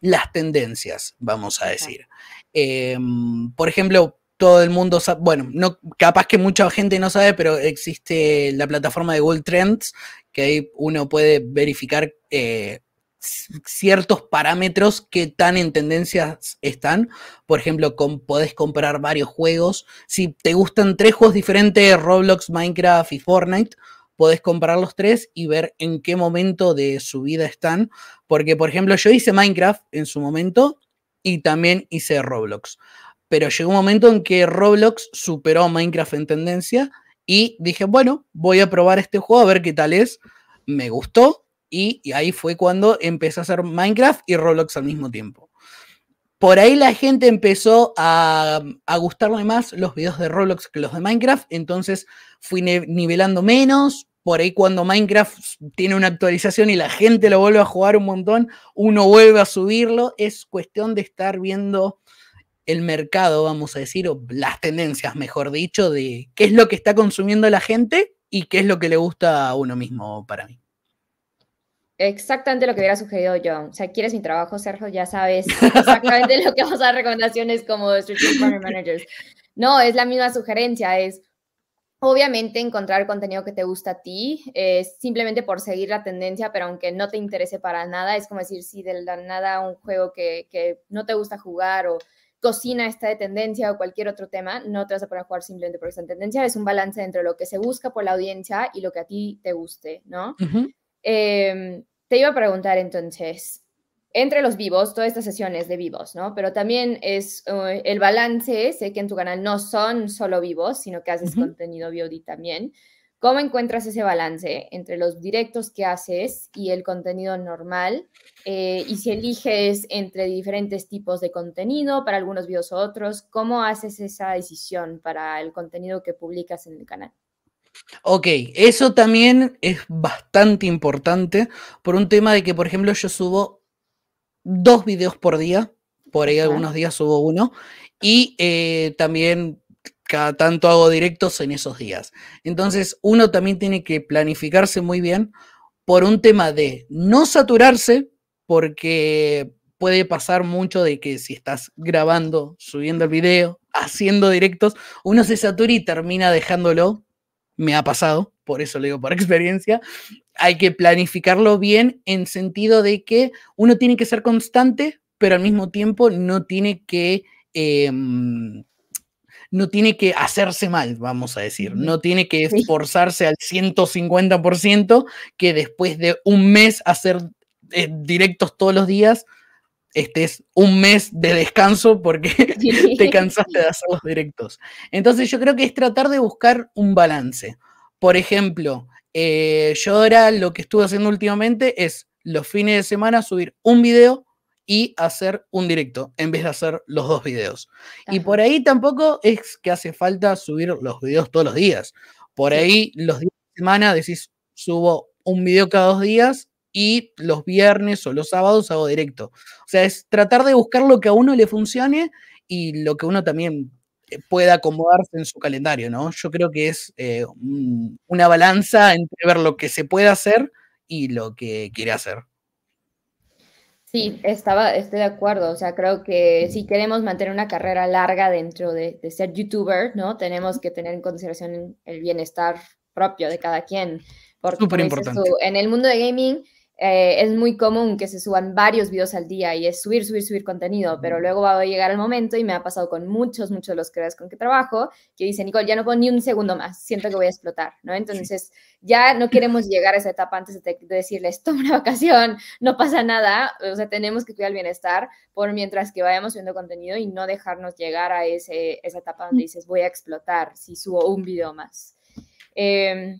las tendencias, vamos a decir. Em, por ejemplo, todo el mundo sabe, bueno, no, capaz que mucha gente no sabe, pero existe la plataforma de Google Trends, que ahí uno puede verificar eh, ciertos parámetros que tan en tendencias están. Por ejemplo, con, podés comprar varios juegos. Si te gustan tres juegos diferentes, Roblox, Minecraft y Fortnite, podés comprar los tres y ver en qué momento de su vida están. Porque, por ejemplo, yo hice Minecraft en su momento y también hice Roblox. Pero llegó un momento en que Roblox superó a Minecraft en tendencia y dije, bueno, voy a probar este juego a ver qué tal es. Me gustó, y, ahí fue cuando empecé a hacer Minecraft y Roblox al mismo tiempo. Por ahí la gente empezó a, a gustarle más los videos de Roblox que los de Minecraft, entonces fui nivelando menos. Por ahí cuando Minecraft tiene una actualización y la gente lo vuelve a jugar un montón, uno vuelve a subirlo. Es cuestión de estar viendo el mercado, vamos a decir, o las tendencias, mejor dicho, de qué es lo que está consumiendo la gente y qué es lo que le gusta a uno mismo para mí. Exactamente lo que hubiera sugerido yo. O sea, ¿quieres mi trabajo, Sergio? Ya sabes exactamente lo que vamos a dar recomendaciones como Strategic Partner Managers. No, es la misma sugerencia, es obviamente encontrar contenido que te gusta a ti, Es simplemente por seguir la tendencia, pero aunque no te interese para nada, es como decir, si de nada un juego que, no te gusta jugar o cocina está de tendencia o cualquier otro tema, no te vas a poner a jugar simplemente por esa tendencia. Es un balance entre lo que se busca por la audiencia y lo que a ti te guste, ¿no? Em, te iba a preguntar entonces, entre los vivos, todas estas sesiones de vivos, ¿no? Pero también es eh, el balance, sé que en tu canal no son solo vivos, sino que haces contenido VOD también. ¿Cómo encuentras ese balance entre los directos que haces y el contenido normal? Eh, y si eliges entre diferentes tipos de contenido para algunos videos u otros, ¿cómo haces esa decisión para el contenido que publicas en el canal? Ok, eso también es bastante importante por un tema de que, por ejemplo, yo subo dos videos por día, por ahí algunos días subo uno, y eh, también cada tanto hago directos en esos días. Entonces, uno también tiene que planificarse muy bien por un tema de no saturarse, porque puede pasar mucho de que si estás grabando, subiendo el video, haciendo directos, uno se satura y termina dejándolo me ha pasado, por eso le digo por experiencia, hay que planificarlo bien en sentido de que uno tiene que ser constante, pero al mismo tiempo no tiene que... Em, no tiene que hacerse mal, vamos a decir, no tiene que esforzarse al 150% que después de un mes hacer eh, directos todos los días este es un mes de descanso porque te cansaste de hacer los directos. Entonces yo creo que es tratar de buscar un balance. Por ejemplo, eh, yo ahora lo que estuve haciendo últimamente es los fines de semana subir un video y hacer un directo en vez de hacer los dos videos. Y por ahí tampoco es que hace falta subir los videos todos los días. Por ahí los días de semana decís subo un video cada dos días y los viernes o los sábados hago directo. O sea, es tratar de buscar lo que a uno le funcione y lo que uno también eh, pueda acomodarse en su calendario, ¿no? Yo creo que es eh, una balanza entre ver lo que se puede hacer y lo que quiere hacer. Sí, estaba, estoy de acuerdo. O sea, creo que si queremos mantener una carrera larga dentro de, ser youtuber, ¿no? Tenemos que tener en consideración el bienestar propio de cada quien. importante. en el mundo de gaming eh, es muy común que se suban varios videos al día y es subir, subir, subir contenido, pero luego va a llegar el momento y me ha pasado con muchos, muchos de los creadores con que trabajo, que dicen, Nicole, ya no puedo ni un segundo más, siento que voy a explotar, ¿no? Entonces, ya no queremos llegar a esa etapa antes de, decirles, toma una vacación, no pasa nada, o sea, tenemos que cuidar el bienestar por mientras que vayamos subiendo contenido y no dejarnos llegar a esa etapa donde dices, voy a explotar si subo un video más. Eh,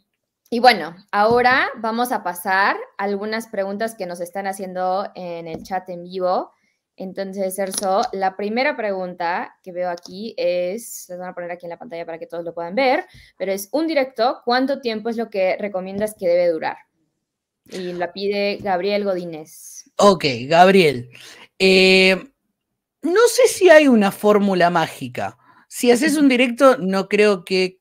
y bueno, ahora vamos a pasar a algunas preguntas que nos están haciendo en el chat en vivo. Entonces, Erso, la primera pregunta que veo aquí es, les van a poner aquí en la pantalla para que todos lo puedan ver, pero es un directo, ¿cuánto tiempo es lo que recomiendas que debe durar? Y la pide Gabriel Godínez. Ok, Gabriel. Eh, no sé si hay una fórmula mágica. Si haces un directo, no creo que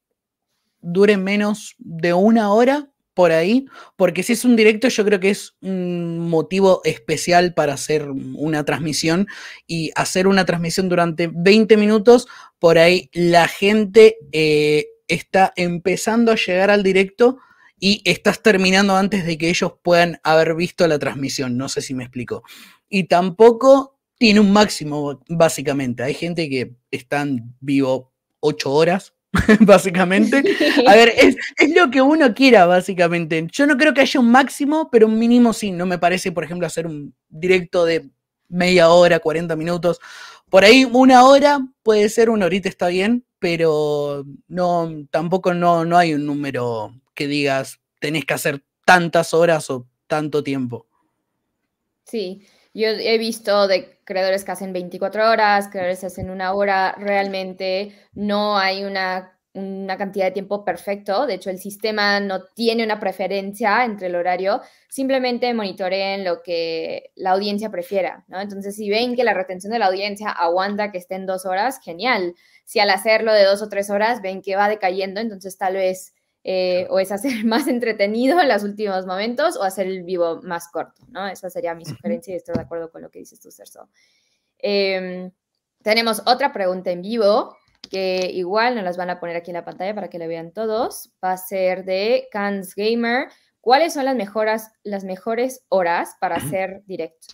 dure menos de una hora por ahí, porque si es un directo yo creo que es un motivo especial para hacer una transmisión y hacer una transmisión durante 20 minutos, por ahí la gente eh, está empezando a llegar al directo y estás terminando antes de que ellos puedan haber visto la transmisión, no sé si me explico. Y tampoco tiene un máximo, básicamente. Hay gente que están vivo ocho horas, básicamente. A ver, es, lo que uno quiera, básicamente. Yo no creo que haya un máximo, pero un mínimo sí. No me parece, por ejemplo, hacer un directo de media hora, 40 minutos. Por ahí una hora puede ser, una horita está bien, pero no, tampoco no, no hay un número que digas tenés que hacer tantas horas o tanto tiempo. Sí, yo he visto de creadores que hacen 24 horas, creadores que hacen una hora, realmente no hay una, cantidad de tiempo perfecto, de hecho el sistema no tiene una preferencia entre el horario, simplemente monitoreen lo que la audiencia prefiera, ¿no? Entonces, si ven que la retención de la audiencia aguanta que estén dos horas, genial. Si al hacerlo de dos o tres horas ven que va decayendo, entonces tal vez eh, o es hacer más entretenido en los últimos momentos o hacer el vivo más corto, ¿no? Esa sería mi sugerencia y estoy de acuerdo con lo que dices tú, Cerso. Em, tenemos otra pregunta en vivo que igual nos las van a poner aquí en la pantalla para que la vean todos. Va a ser de Cans Gamer. ¿Cuáles son las, mejores horas para hacer directo?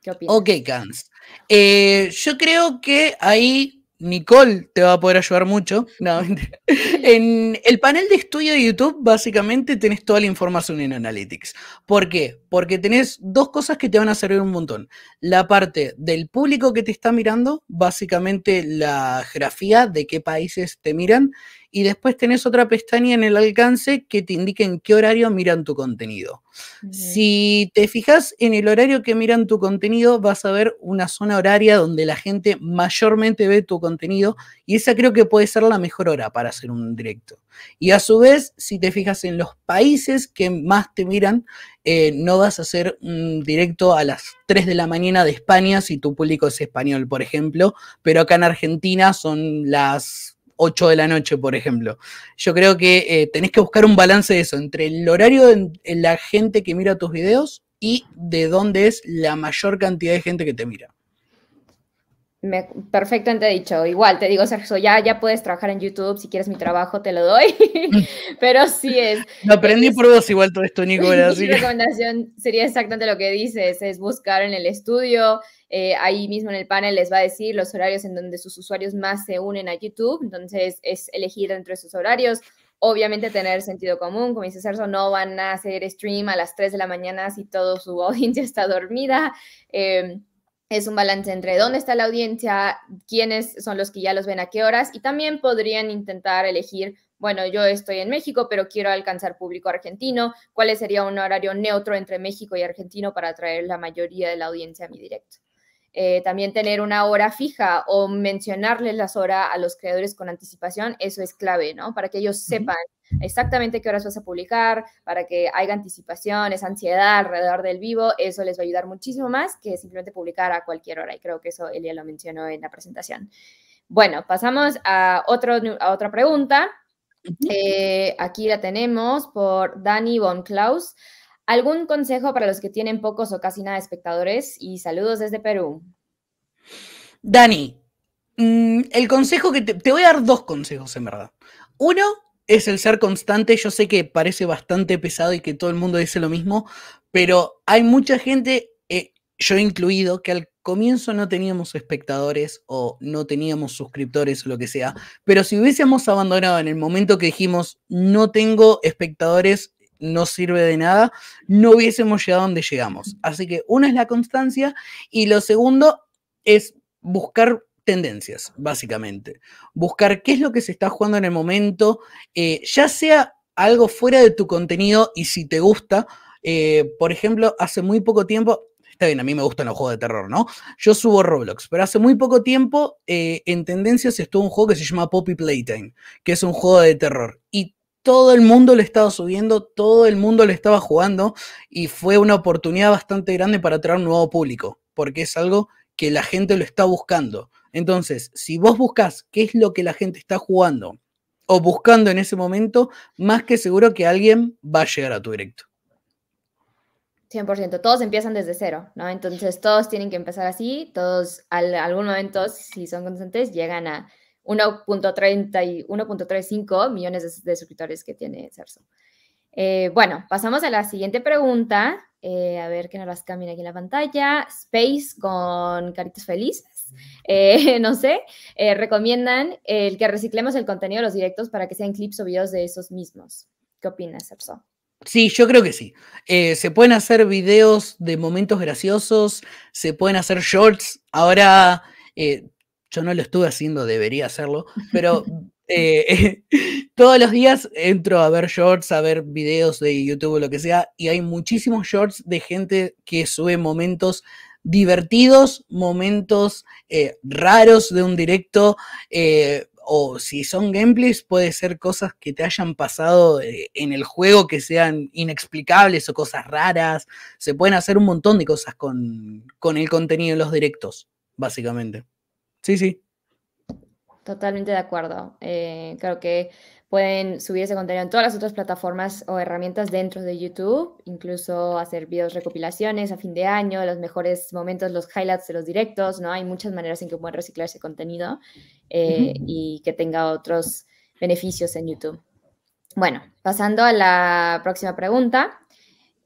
¿Qué opinas? Ok, Cans. Eh, yo creo que ahí Nicole te va a poder ayudar mucho. en el panel de estudio de YouTube, básicamente tenés toda la información en Analytics. ¿Por qué? Porque tenés dos cosas que te van a servir un montón. La parte del público que te está mirando, básicamente la geografía de qué países te miran, y después tenés otra pestaña en el alcance que te indique en qué horario miran tu contenido. Si te fijas en el horario que miran tu contenido, vas a ver una zona horaria donde la gente mayormente ve tu contenido y esa creo que puede ser la mejor hora para hacer un directo. Y a su vez, si te fijas en los países que más te miran, eh, no vas a hacer un directo a las 3 de la mañana de España si tu público es español, por ejemplo, pero acá en Argentina son las 8 de la noche, por ejemplo. Yo creo que eh, tenés que buscar un balance de eso, entre el horario de la gente que mira tus videos y de dónde es la mayor cantidad de gente que te mira perfectamente dicho. Igual te digo, Sergio, ya, ya puedes trabajar en YouTube. Si quieres mi trabajo, te lo doy. pero sí es. No, aprendí por vos igual todo esto, Nico Mi recomendación sería exactamente lo que dices: es buscar en el estudio. Eh, ahí mismo en el panel les va a decir los horarios en donde sus usuarios más se unen a YouTube. Entonces, es elegir entre sus horarios. Obviamente, tener sentido común. Como dice Sergio, no van a hacer stream a las 3 de la mañana si todo su audiencia está dormida. Eh, es un balance entre dónde está la audiencia, quiénes son los que ya los ven a qué horas y también podrían intentar elegir, bueno, yo estoy en México, pero quiero alcanzar público argentino, cuál sería un horario neutro entre México y argentino para atraer la mayoría de la audiencia a mi directo. Eh, también tener una hora fija o mencionarles las horas a los creadores con anticipación, eso es clave, ¿no? Para que ellos sepan exactamente qué horas vas a publicar, para que haya anticipación, esa ansiedad alrededor del vivo, eso les va a ayudar muchísimo más que simplemente publicar a cualquier hora. Y creo que eso Elia lo mencionó en la presentación. Bueno, pasamos a, otro, a otra pregunta. Eh, aquí la tenemos por Dani Von Klaus. ¿Algún consejo para los que tienen pocos o casi nada de espectadores? Y saludos desde Perú. Dani, mm, el consejo que te, te voy a dar dos consejos en verdad. Uno, es el ser constante. Yo sé que parece bastante pesado y que todo el mundo dice lo mismo, pero hay mucha gente, eh, yo incluido, que al comienzo no teníamos espectadores o no teníamos suscriptores o lo que sea, pero si hubiésemos abandonado en el momento que dijimos no tengo espectadores, no sirve de nada, no hubiésemos llegado a donde llegamos. Así que una es la constancia y lo segundo es buscar tendencias, básicamente. Buscar qué es lo que se está jugando en el momento, eh, ya sea algo fuera de tu contenido y si te gusta. Eh, por ejemplo, hace muy poco tiempo, está bien, a mí me gustan los juegos de terror, ¿no? Yo subo Roblox, pero hace muy poco tiempo eh, en tendencias estuvo un juego que se llama Poppy Playtime, que es un juego de terror. Y todo el mundo lo estaba subiendo, todo el mundo lo estaba jugando y fue una oportunidad bastante grande para atraer un nuevo público, porque es algo que la gente lo está buscando. Entonces, si vos buscas qué es lo que la gente está jugando o buscando en ese momento, más que seguro que alguien va a llegar a tu directo. 100%, todos empiezan desde cero, ¿no? Entonces todos tienen que empezar así, todos al algún momento, si son constantes, llegan a 1.35 millones de, suscriptores que tiene Cerso. Eh, bueno, pasamos a la siguiente pregunta, eh, a ver qué nos las cambian aquí en la pantalla. Space con caritas felices. Eh, no sé. Eh, recomiendan el que reciclemos el contenido de los directos para que sean clips o videos de esos mismos. ¿Qué opinas, Erso? Sí, yo creo que sí. se pueden hacer videos de momentos graciosos, se pueden hacer shorts. Ahora, yo no lo estuve haciendo, debería hacerlo, pero Eh, todos los días entro a ver shorts, a ver videos de YouTube o lo que sea, y hay muchísimos shorts de gente que sube momentos divertidos, momentos eh, raros de un directo, eh, o si son gameplays, puede ser cosas que te hayan pasado en el juego que sean inexplicables o cosas raras. Se pueden hacer un montón de cosas con, el contenido de los directos, básicamente. Sí, sí. Totalmente de acuerdo. Eh, creo que pueden subir ese contenido en todas las otras plataformas o herramientas dentro de YouTube, incluso hacer videos recopilaciones a fin de año, los mejores momentos, los highlights de los directos, ¿no? Hay muchas maneras en que pueden reciclar ese contenido eh, y que tenga otros beneficios en YouTube. Bueno, pasando a la próxima pregunta.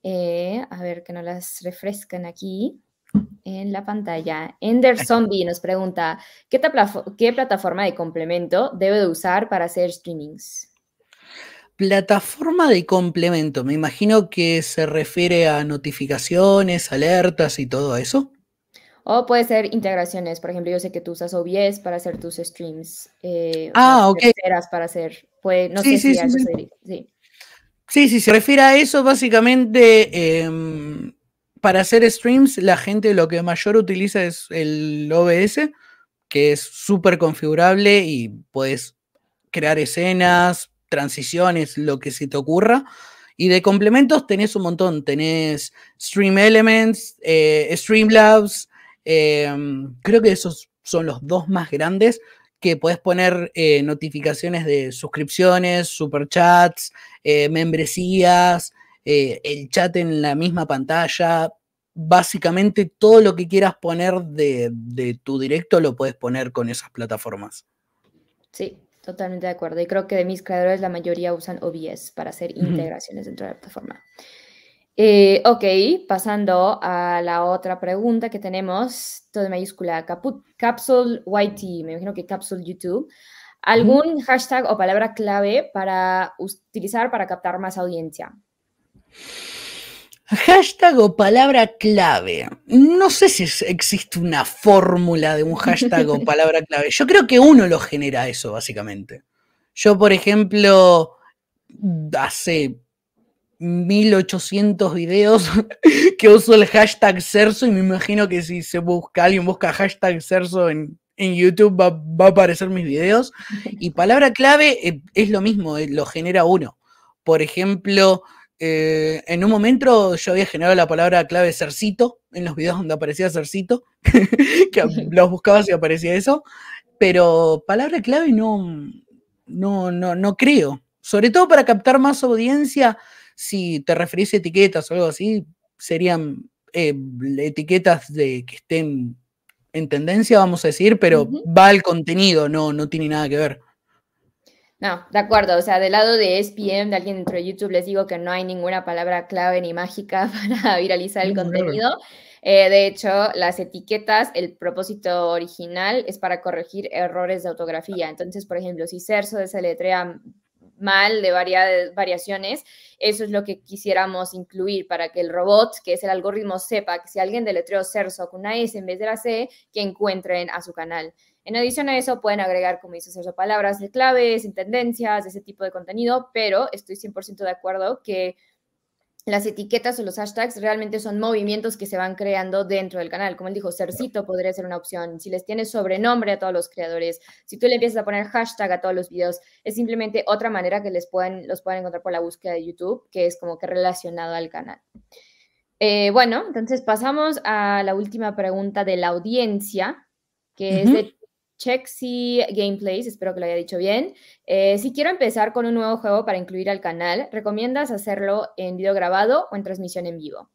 Eh, a ver que no las refrescan aquí en la pantalla. Ender Zombie nos pregunta, ¿qué, plataforma de complemento debe de usar para hacer streamings? Plataforma de complemento, me imagino que se refiere a notificaciones, alertas y todo eso. O puede ser integraciones, por ejemplo, yo sé que tú usas OBS para hacer tus streams. Eh, ah, ok. Para hacer, pues, no sí, sé sí, si sí, sí. sí, sí, se refiere a eso, básicamente eh, para hacer streams, la gente lo que mayor utiliza es el OBS, que es súper configurable y puedes crear escenas, transiciones, lo que se te ocurra. Y de complementos tenés un montón. Tenés Stream Elements, eh, Streamlabs. Em, creo que esos son los dos más grandes que puedes poner eh, notificaciones de suscripciones, superchats, eh, membresías, eh, el chat en la misma pantalla, básicamente todo lo que quieras poner de, tu directo lo puedes poner con esas plataformas. Sí, totalmente de acuerdo. Y creo que de mis creadores la mayoría usan OBS para hacer integraciones dentro de la plataforma. Eh, ok, pasando a la otra pregunta que tenemos, todo de mayúscula, caput, Capsule YT, me imagino que Capsule YouTube. ¿Algún hashtag o palabra clave para utilizar para captar más audiencia? Hashtag o palabra clave. No sé si existe una fórmula de un hashtag o palabra clave. Yo creo que uno lo genera eso, básicamente. Yo, por ejemplo, hace 1800 videos que uso el hashtag Cerso y me imagino que si se busca, alguien busca hashtag Cerso en, YouTube va, va, a aparecer mis videos. Y palabra clave eh, es lo mismo, eh, lo genera uno. Por ejemplo, eh, en un momento yo había generado la palabra clave Cercito en los videos donde aparecía Cercito, que los buscaba si aparecía eso, pero palabra clave no, no, no, no creo. Sobre todo para captar más audiencia, si te referís a etiquetas o algo así, serían eh, etiquetas de que estén en tendencia, vamos a decir, pero va al contenido, no, no tiene nada que ver. No, de acuerdo. O sea, del lado de e SPM, de alguien dentro de YouTube, les digo que no hay ninguna palabra clave ni mágica para viralizar el contenido. Eh, de hecho, las etiquetas, el propósito original es para corregir errores de autografía. Entonces, por ejemplo, si Cerso se letrea mal de varias variaciones, eso es lo que quisiéramos incluir para que el robot, que es el algoritmo, sepa que si alguien deletreó Cerso con una S en vez de la C, que encuentren a su canal. En adición a eso, pueden agregar, como dice Sergio, palabras de claves, tendencias, ese tipo de contenido, pero estoy 100% de acuerdo que las etiquetas o los hashtags realmente son movimientos que se van creando dentro del canal. Como él dijo, Cercito podría ser una opción. Si les tienes sobrenombre a todos los creadores, si tú le empiezas a poner hashtag a todos los videos, es simplemente otra manera que les pueden, los pueden encontrar por la búsqueda de YouTube, que es como que relacionado al canal. Eh, bueno, entonces pasamos a la última pregunta de la audiencia, que es de Chexy Gameplays, espero que lo haya dicho bien. Eh, si quiero empezar con un nuevo juego para incluir al canal, ¿recomiendas hacerlo en video grabado o en transmisión en vivo?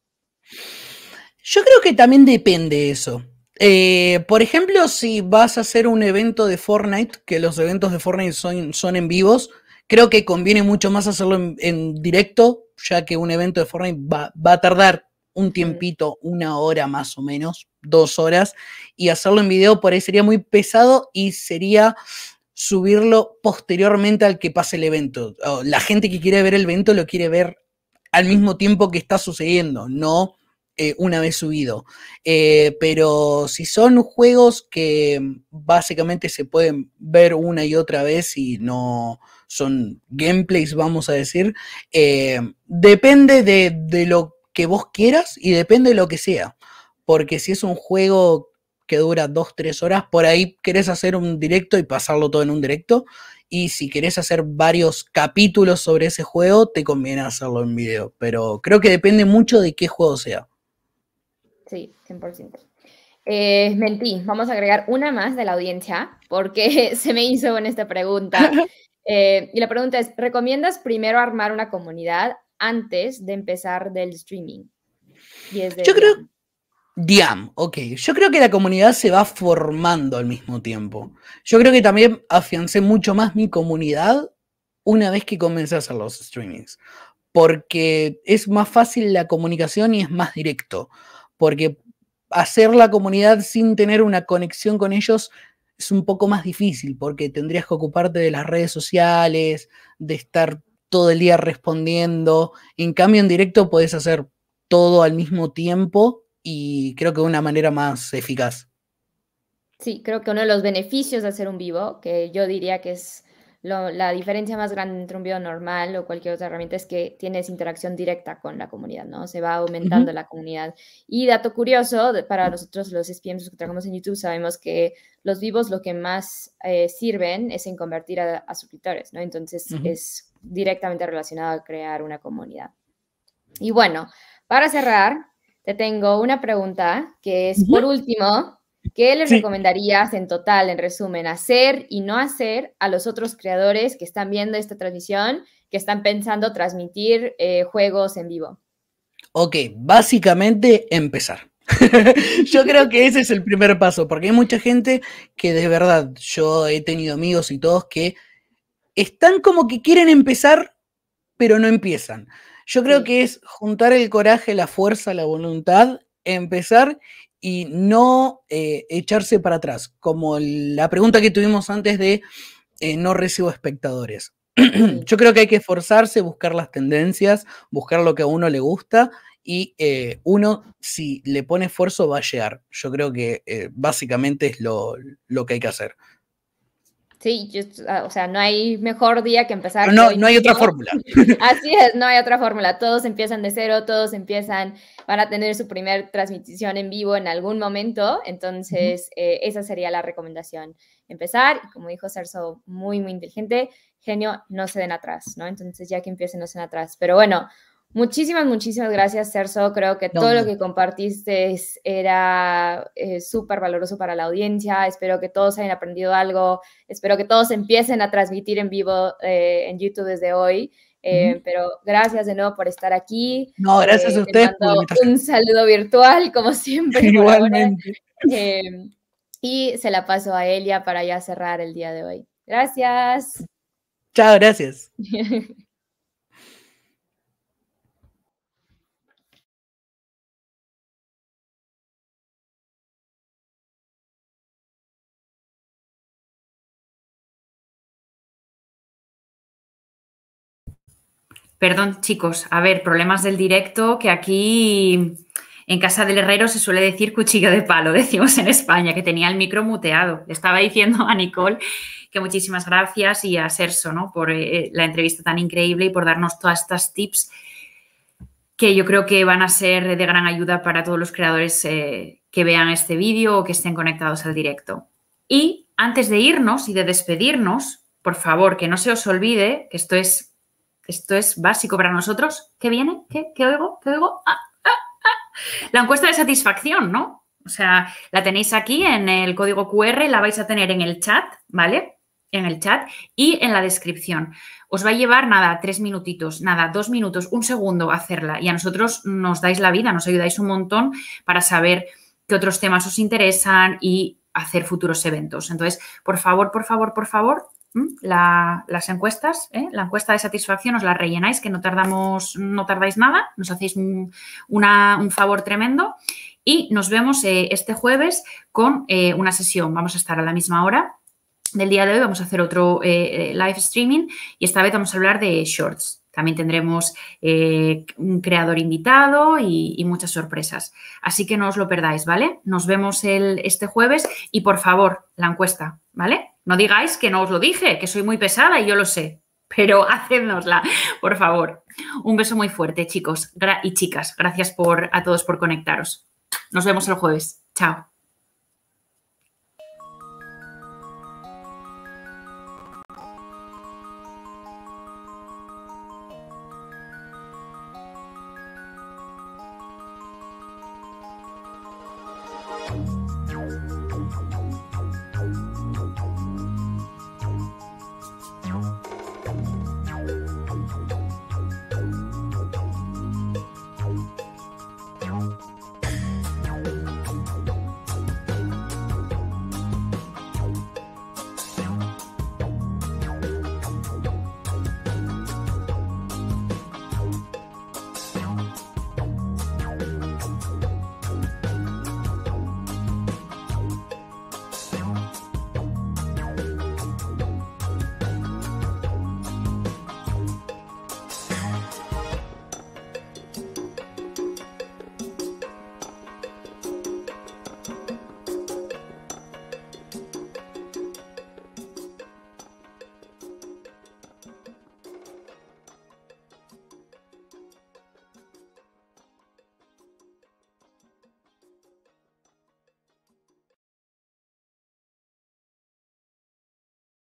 Yo creo que también depende eso. Eh, por ejemplo, si vas a hacer un evento de Fortnite, que los eventos de Fortnite son, son en vivos, creo que conviene mucho más hacerlo en, directo, ya que un evento de Fortnite va a tardar un tiempito, una hora más o menos, dos horas y hacerlo en video por ahí sería muy pesado y sería subirlo posteriormente al que pase el evento. La gente que quiere ver el evento lo quiere ver al mismo tiempo que está sucediendo, no eh, una vez subido. Eh, pero si son juegos que básicamente se pueden ver una y otra vez y no son gameplays, vamos a decir, eh, depende de, de lo que vos quieras y depende de lo que sea porque si es un juego que dura dos, tres horas, por ahí querés hacer un directo y pasarlo todo en un directo, y si querés hacer varios capítulos sobre ese juego, te conviene hacerlo en video, pero creo que depende mucho de qué juego sea. Sí, 100%. Eh, mentí, vamos a agregar una más de la audiencia, porque se me hizo en esta pregunta. Eh, y la pregunta es, ¿recomiendas primero armar una comunidad antes de empezar del streaming? Yo creo, Diam, ok. Yo creo que la comunidad se va formando al mismo tiempo. Yo creo que también afiancé mucho más mi comunidad una vez que comencé a hacer los streamings, porque es más fácil la comunicación y es más directo, porque hacer la comunidad sin tener una conexión con ellos es un poco más difícil, porque tendrías que ocuparte de las redes sociales, de estar todo el día respondiendo. En cambio, en directo puedes hacer todo al mismo tiempo y creo que de una manera más eficaz. Sí, creo que uno de los beneficios de hacer un vivo, que yo diría que es la diferencia más grande entre un vivo normal o cualquier otra herramienta, es que tienes interacción directa con la comunidad, ¿no? Se va aumentando la comunidad. Y dato curioso, para nosotros los SPMs que trabajamos en YouTube, sabemos que los vivos lo que más eh, sirven es en convertir a, suscriptores, ¿no? Entonces es directamente relacionado a crear una comunidad. Y bueno, para cerrar, te tengo una pregunta que es, por último, ¿qué les recomendarías en total, en resumen, hacer y no hacer a los otros creadores que están viendo esta transmisión, que están pensando transmitir eh, juegos en vivo? Ok, básicamente empezar. yo creo que ese es el primer paso, porque hay mucha gente que de verdad, yo he tenido amigos y todos que están como que quieren empezar, pero no empiezan. Yo creo que es juntar el coraje, la fuerza, la voluntad, empezar y no eh, echarse para atrás, como la pregunta que tuvimos antes de eh, no recibo espectadores. Yo creo que hay que esforzarse, buscar las tendencias, buscar lo que a uno le gusta y eh, uno, si le pone esfuerzo, va a llegar. Yo creo que básicamente es lo que hay que hacer. Sí, ah, o sea, no hay mejor día que empezar. Ah, no, no, hay otra fórmula. Así es, no hay otra fórmula. Todos empiezan de cero, todos empiezan, van a tener su primer transmisión en vivo en algún momento. Entonces, eh, esa sería la recomendación. Empezar, como dijo Cerso, muy, muy inteligente, genio, no se den atrás, ¿no? Entonces, ya que empiecen, no se den atrás. Pero bueno, Muchísimas, muchísimas gracias, Cerso. Creo que todo lo que compartiste era eh, súper valoroso para la audiencia. Espero que todos hayan aprendido algo. Espero que todos empiecen a transmitir en vivo eh, en YouTube desde hoy. Eh, pero gracias de nuevo por estar aquí. No, gracias a usted. Un saludo virtual, como siempre. Igualmente. y se la paso a Elia para ya cerrar el día de hoy. Gracias. Chao, gracias. Perdón, chicos, a ver, problemas del directo, que aquí en casa del herrero se suele decir cuchillo de palo, decimos en España, que tenía el micro muteado. Le estaba diciendo a Nicole que muchísimas gracias y a Serso ¿no? por eh, eh, la entrevista tan increíble y por darnos todas estas tips que yo creo que van a ser de gran ayuda para todos los creadores eh, que vean este vídeo o que estén conectados al directo. Y antes de irnos y de despedirnos, por favor, que no se os olvide que esto es esto es básico para nosotros. ¿Qué viene? ¿Qué, oigo? ¿Qué oigo? Ah, ah, ah. La encuesta de satisfacción, ¿no? O sea, la tenéis aquí en el código QR, la vais a tener en el chat, ¿vale? En el chat y en la descripción. Os va a llevar nada, tres minutitos, nada, dos minutos, un segundo hacerla. Y a nosotros nos dais la vida, nos ayudáis un montón para saber qué otros temas os interesan y hacer futuros eventos. Entonces, por favor, por favor, por favor, Mm, las encuestas, ¿eh? la encuesta de satisfacción os la rellenáis, que no tardamos, no tardáis nada, nos hacéis un, favor tremendo y nos vemos eh, este jueves con eh, una sesión. Vamos a estar a la misma hora del día de hoy, vamos a hacer otro live streaming y esta vez vamos a hablar de shorts. También tendremos un creador invitado y, y, muchas sorpresas. Así que no os lo perdáis, ¿vale? Nos vemos el, este jueves y por favor, la encuesta, ¿vale? No digáis que no os lo dije, que soy muy pesada y yo lo sé, pero hacednosla, por favor. Un beso muy fuerte, chicos y chicas. Gracias por, a todos por conectaros. Nos vemos el jueves. Chao.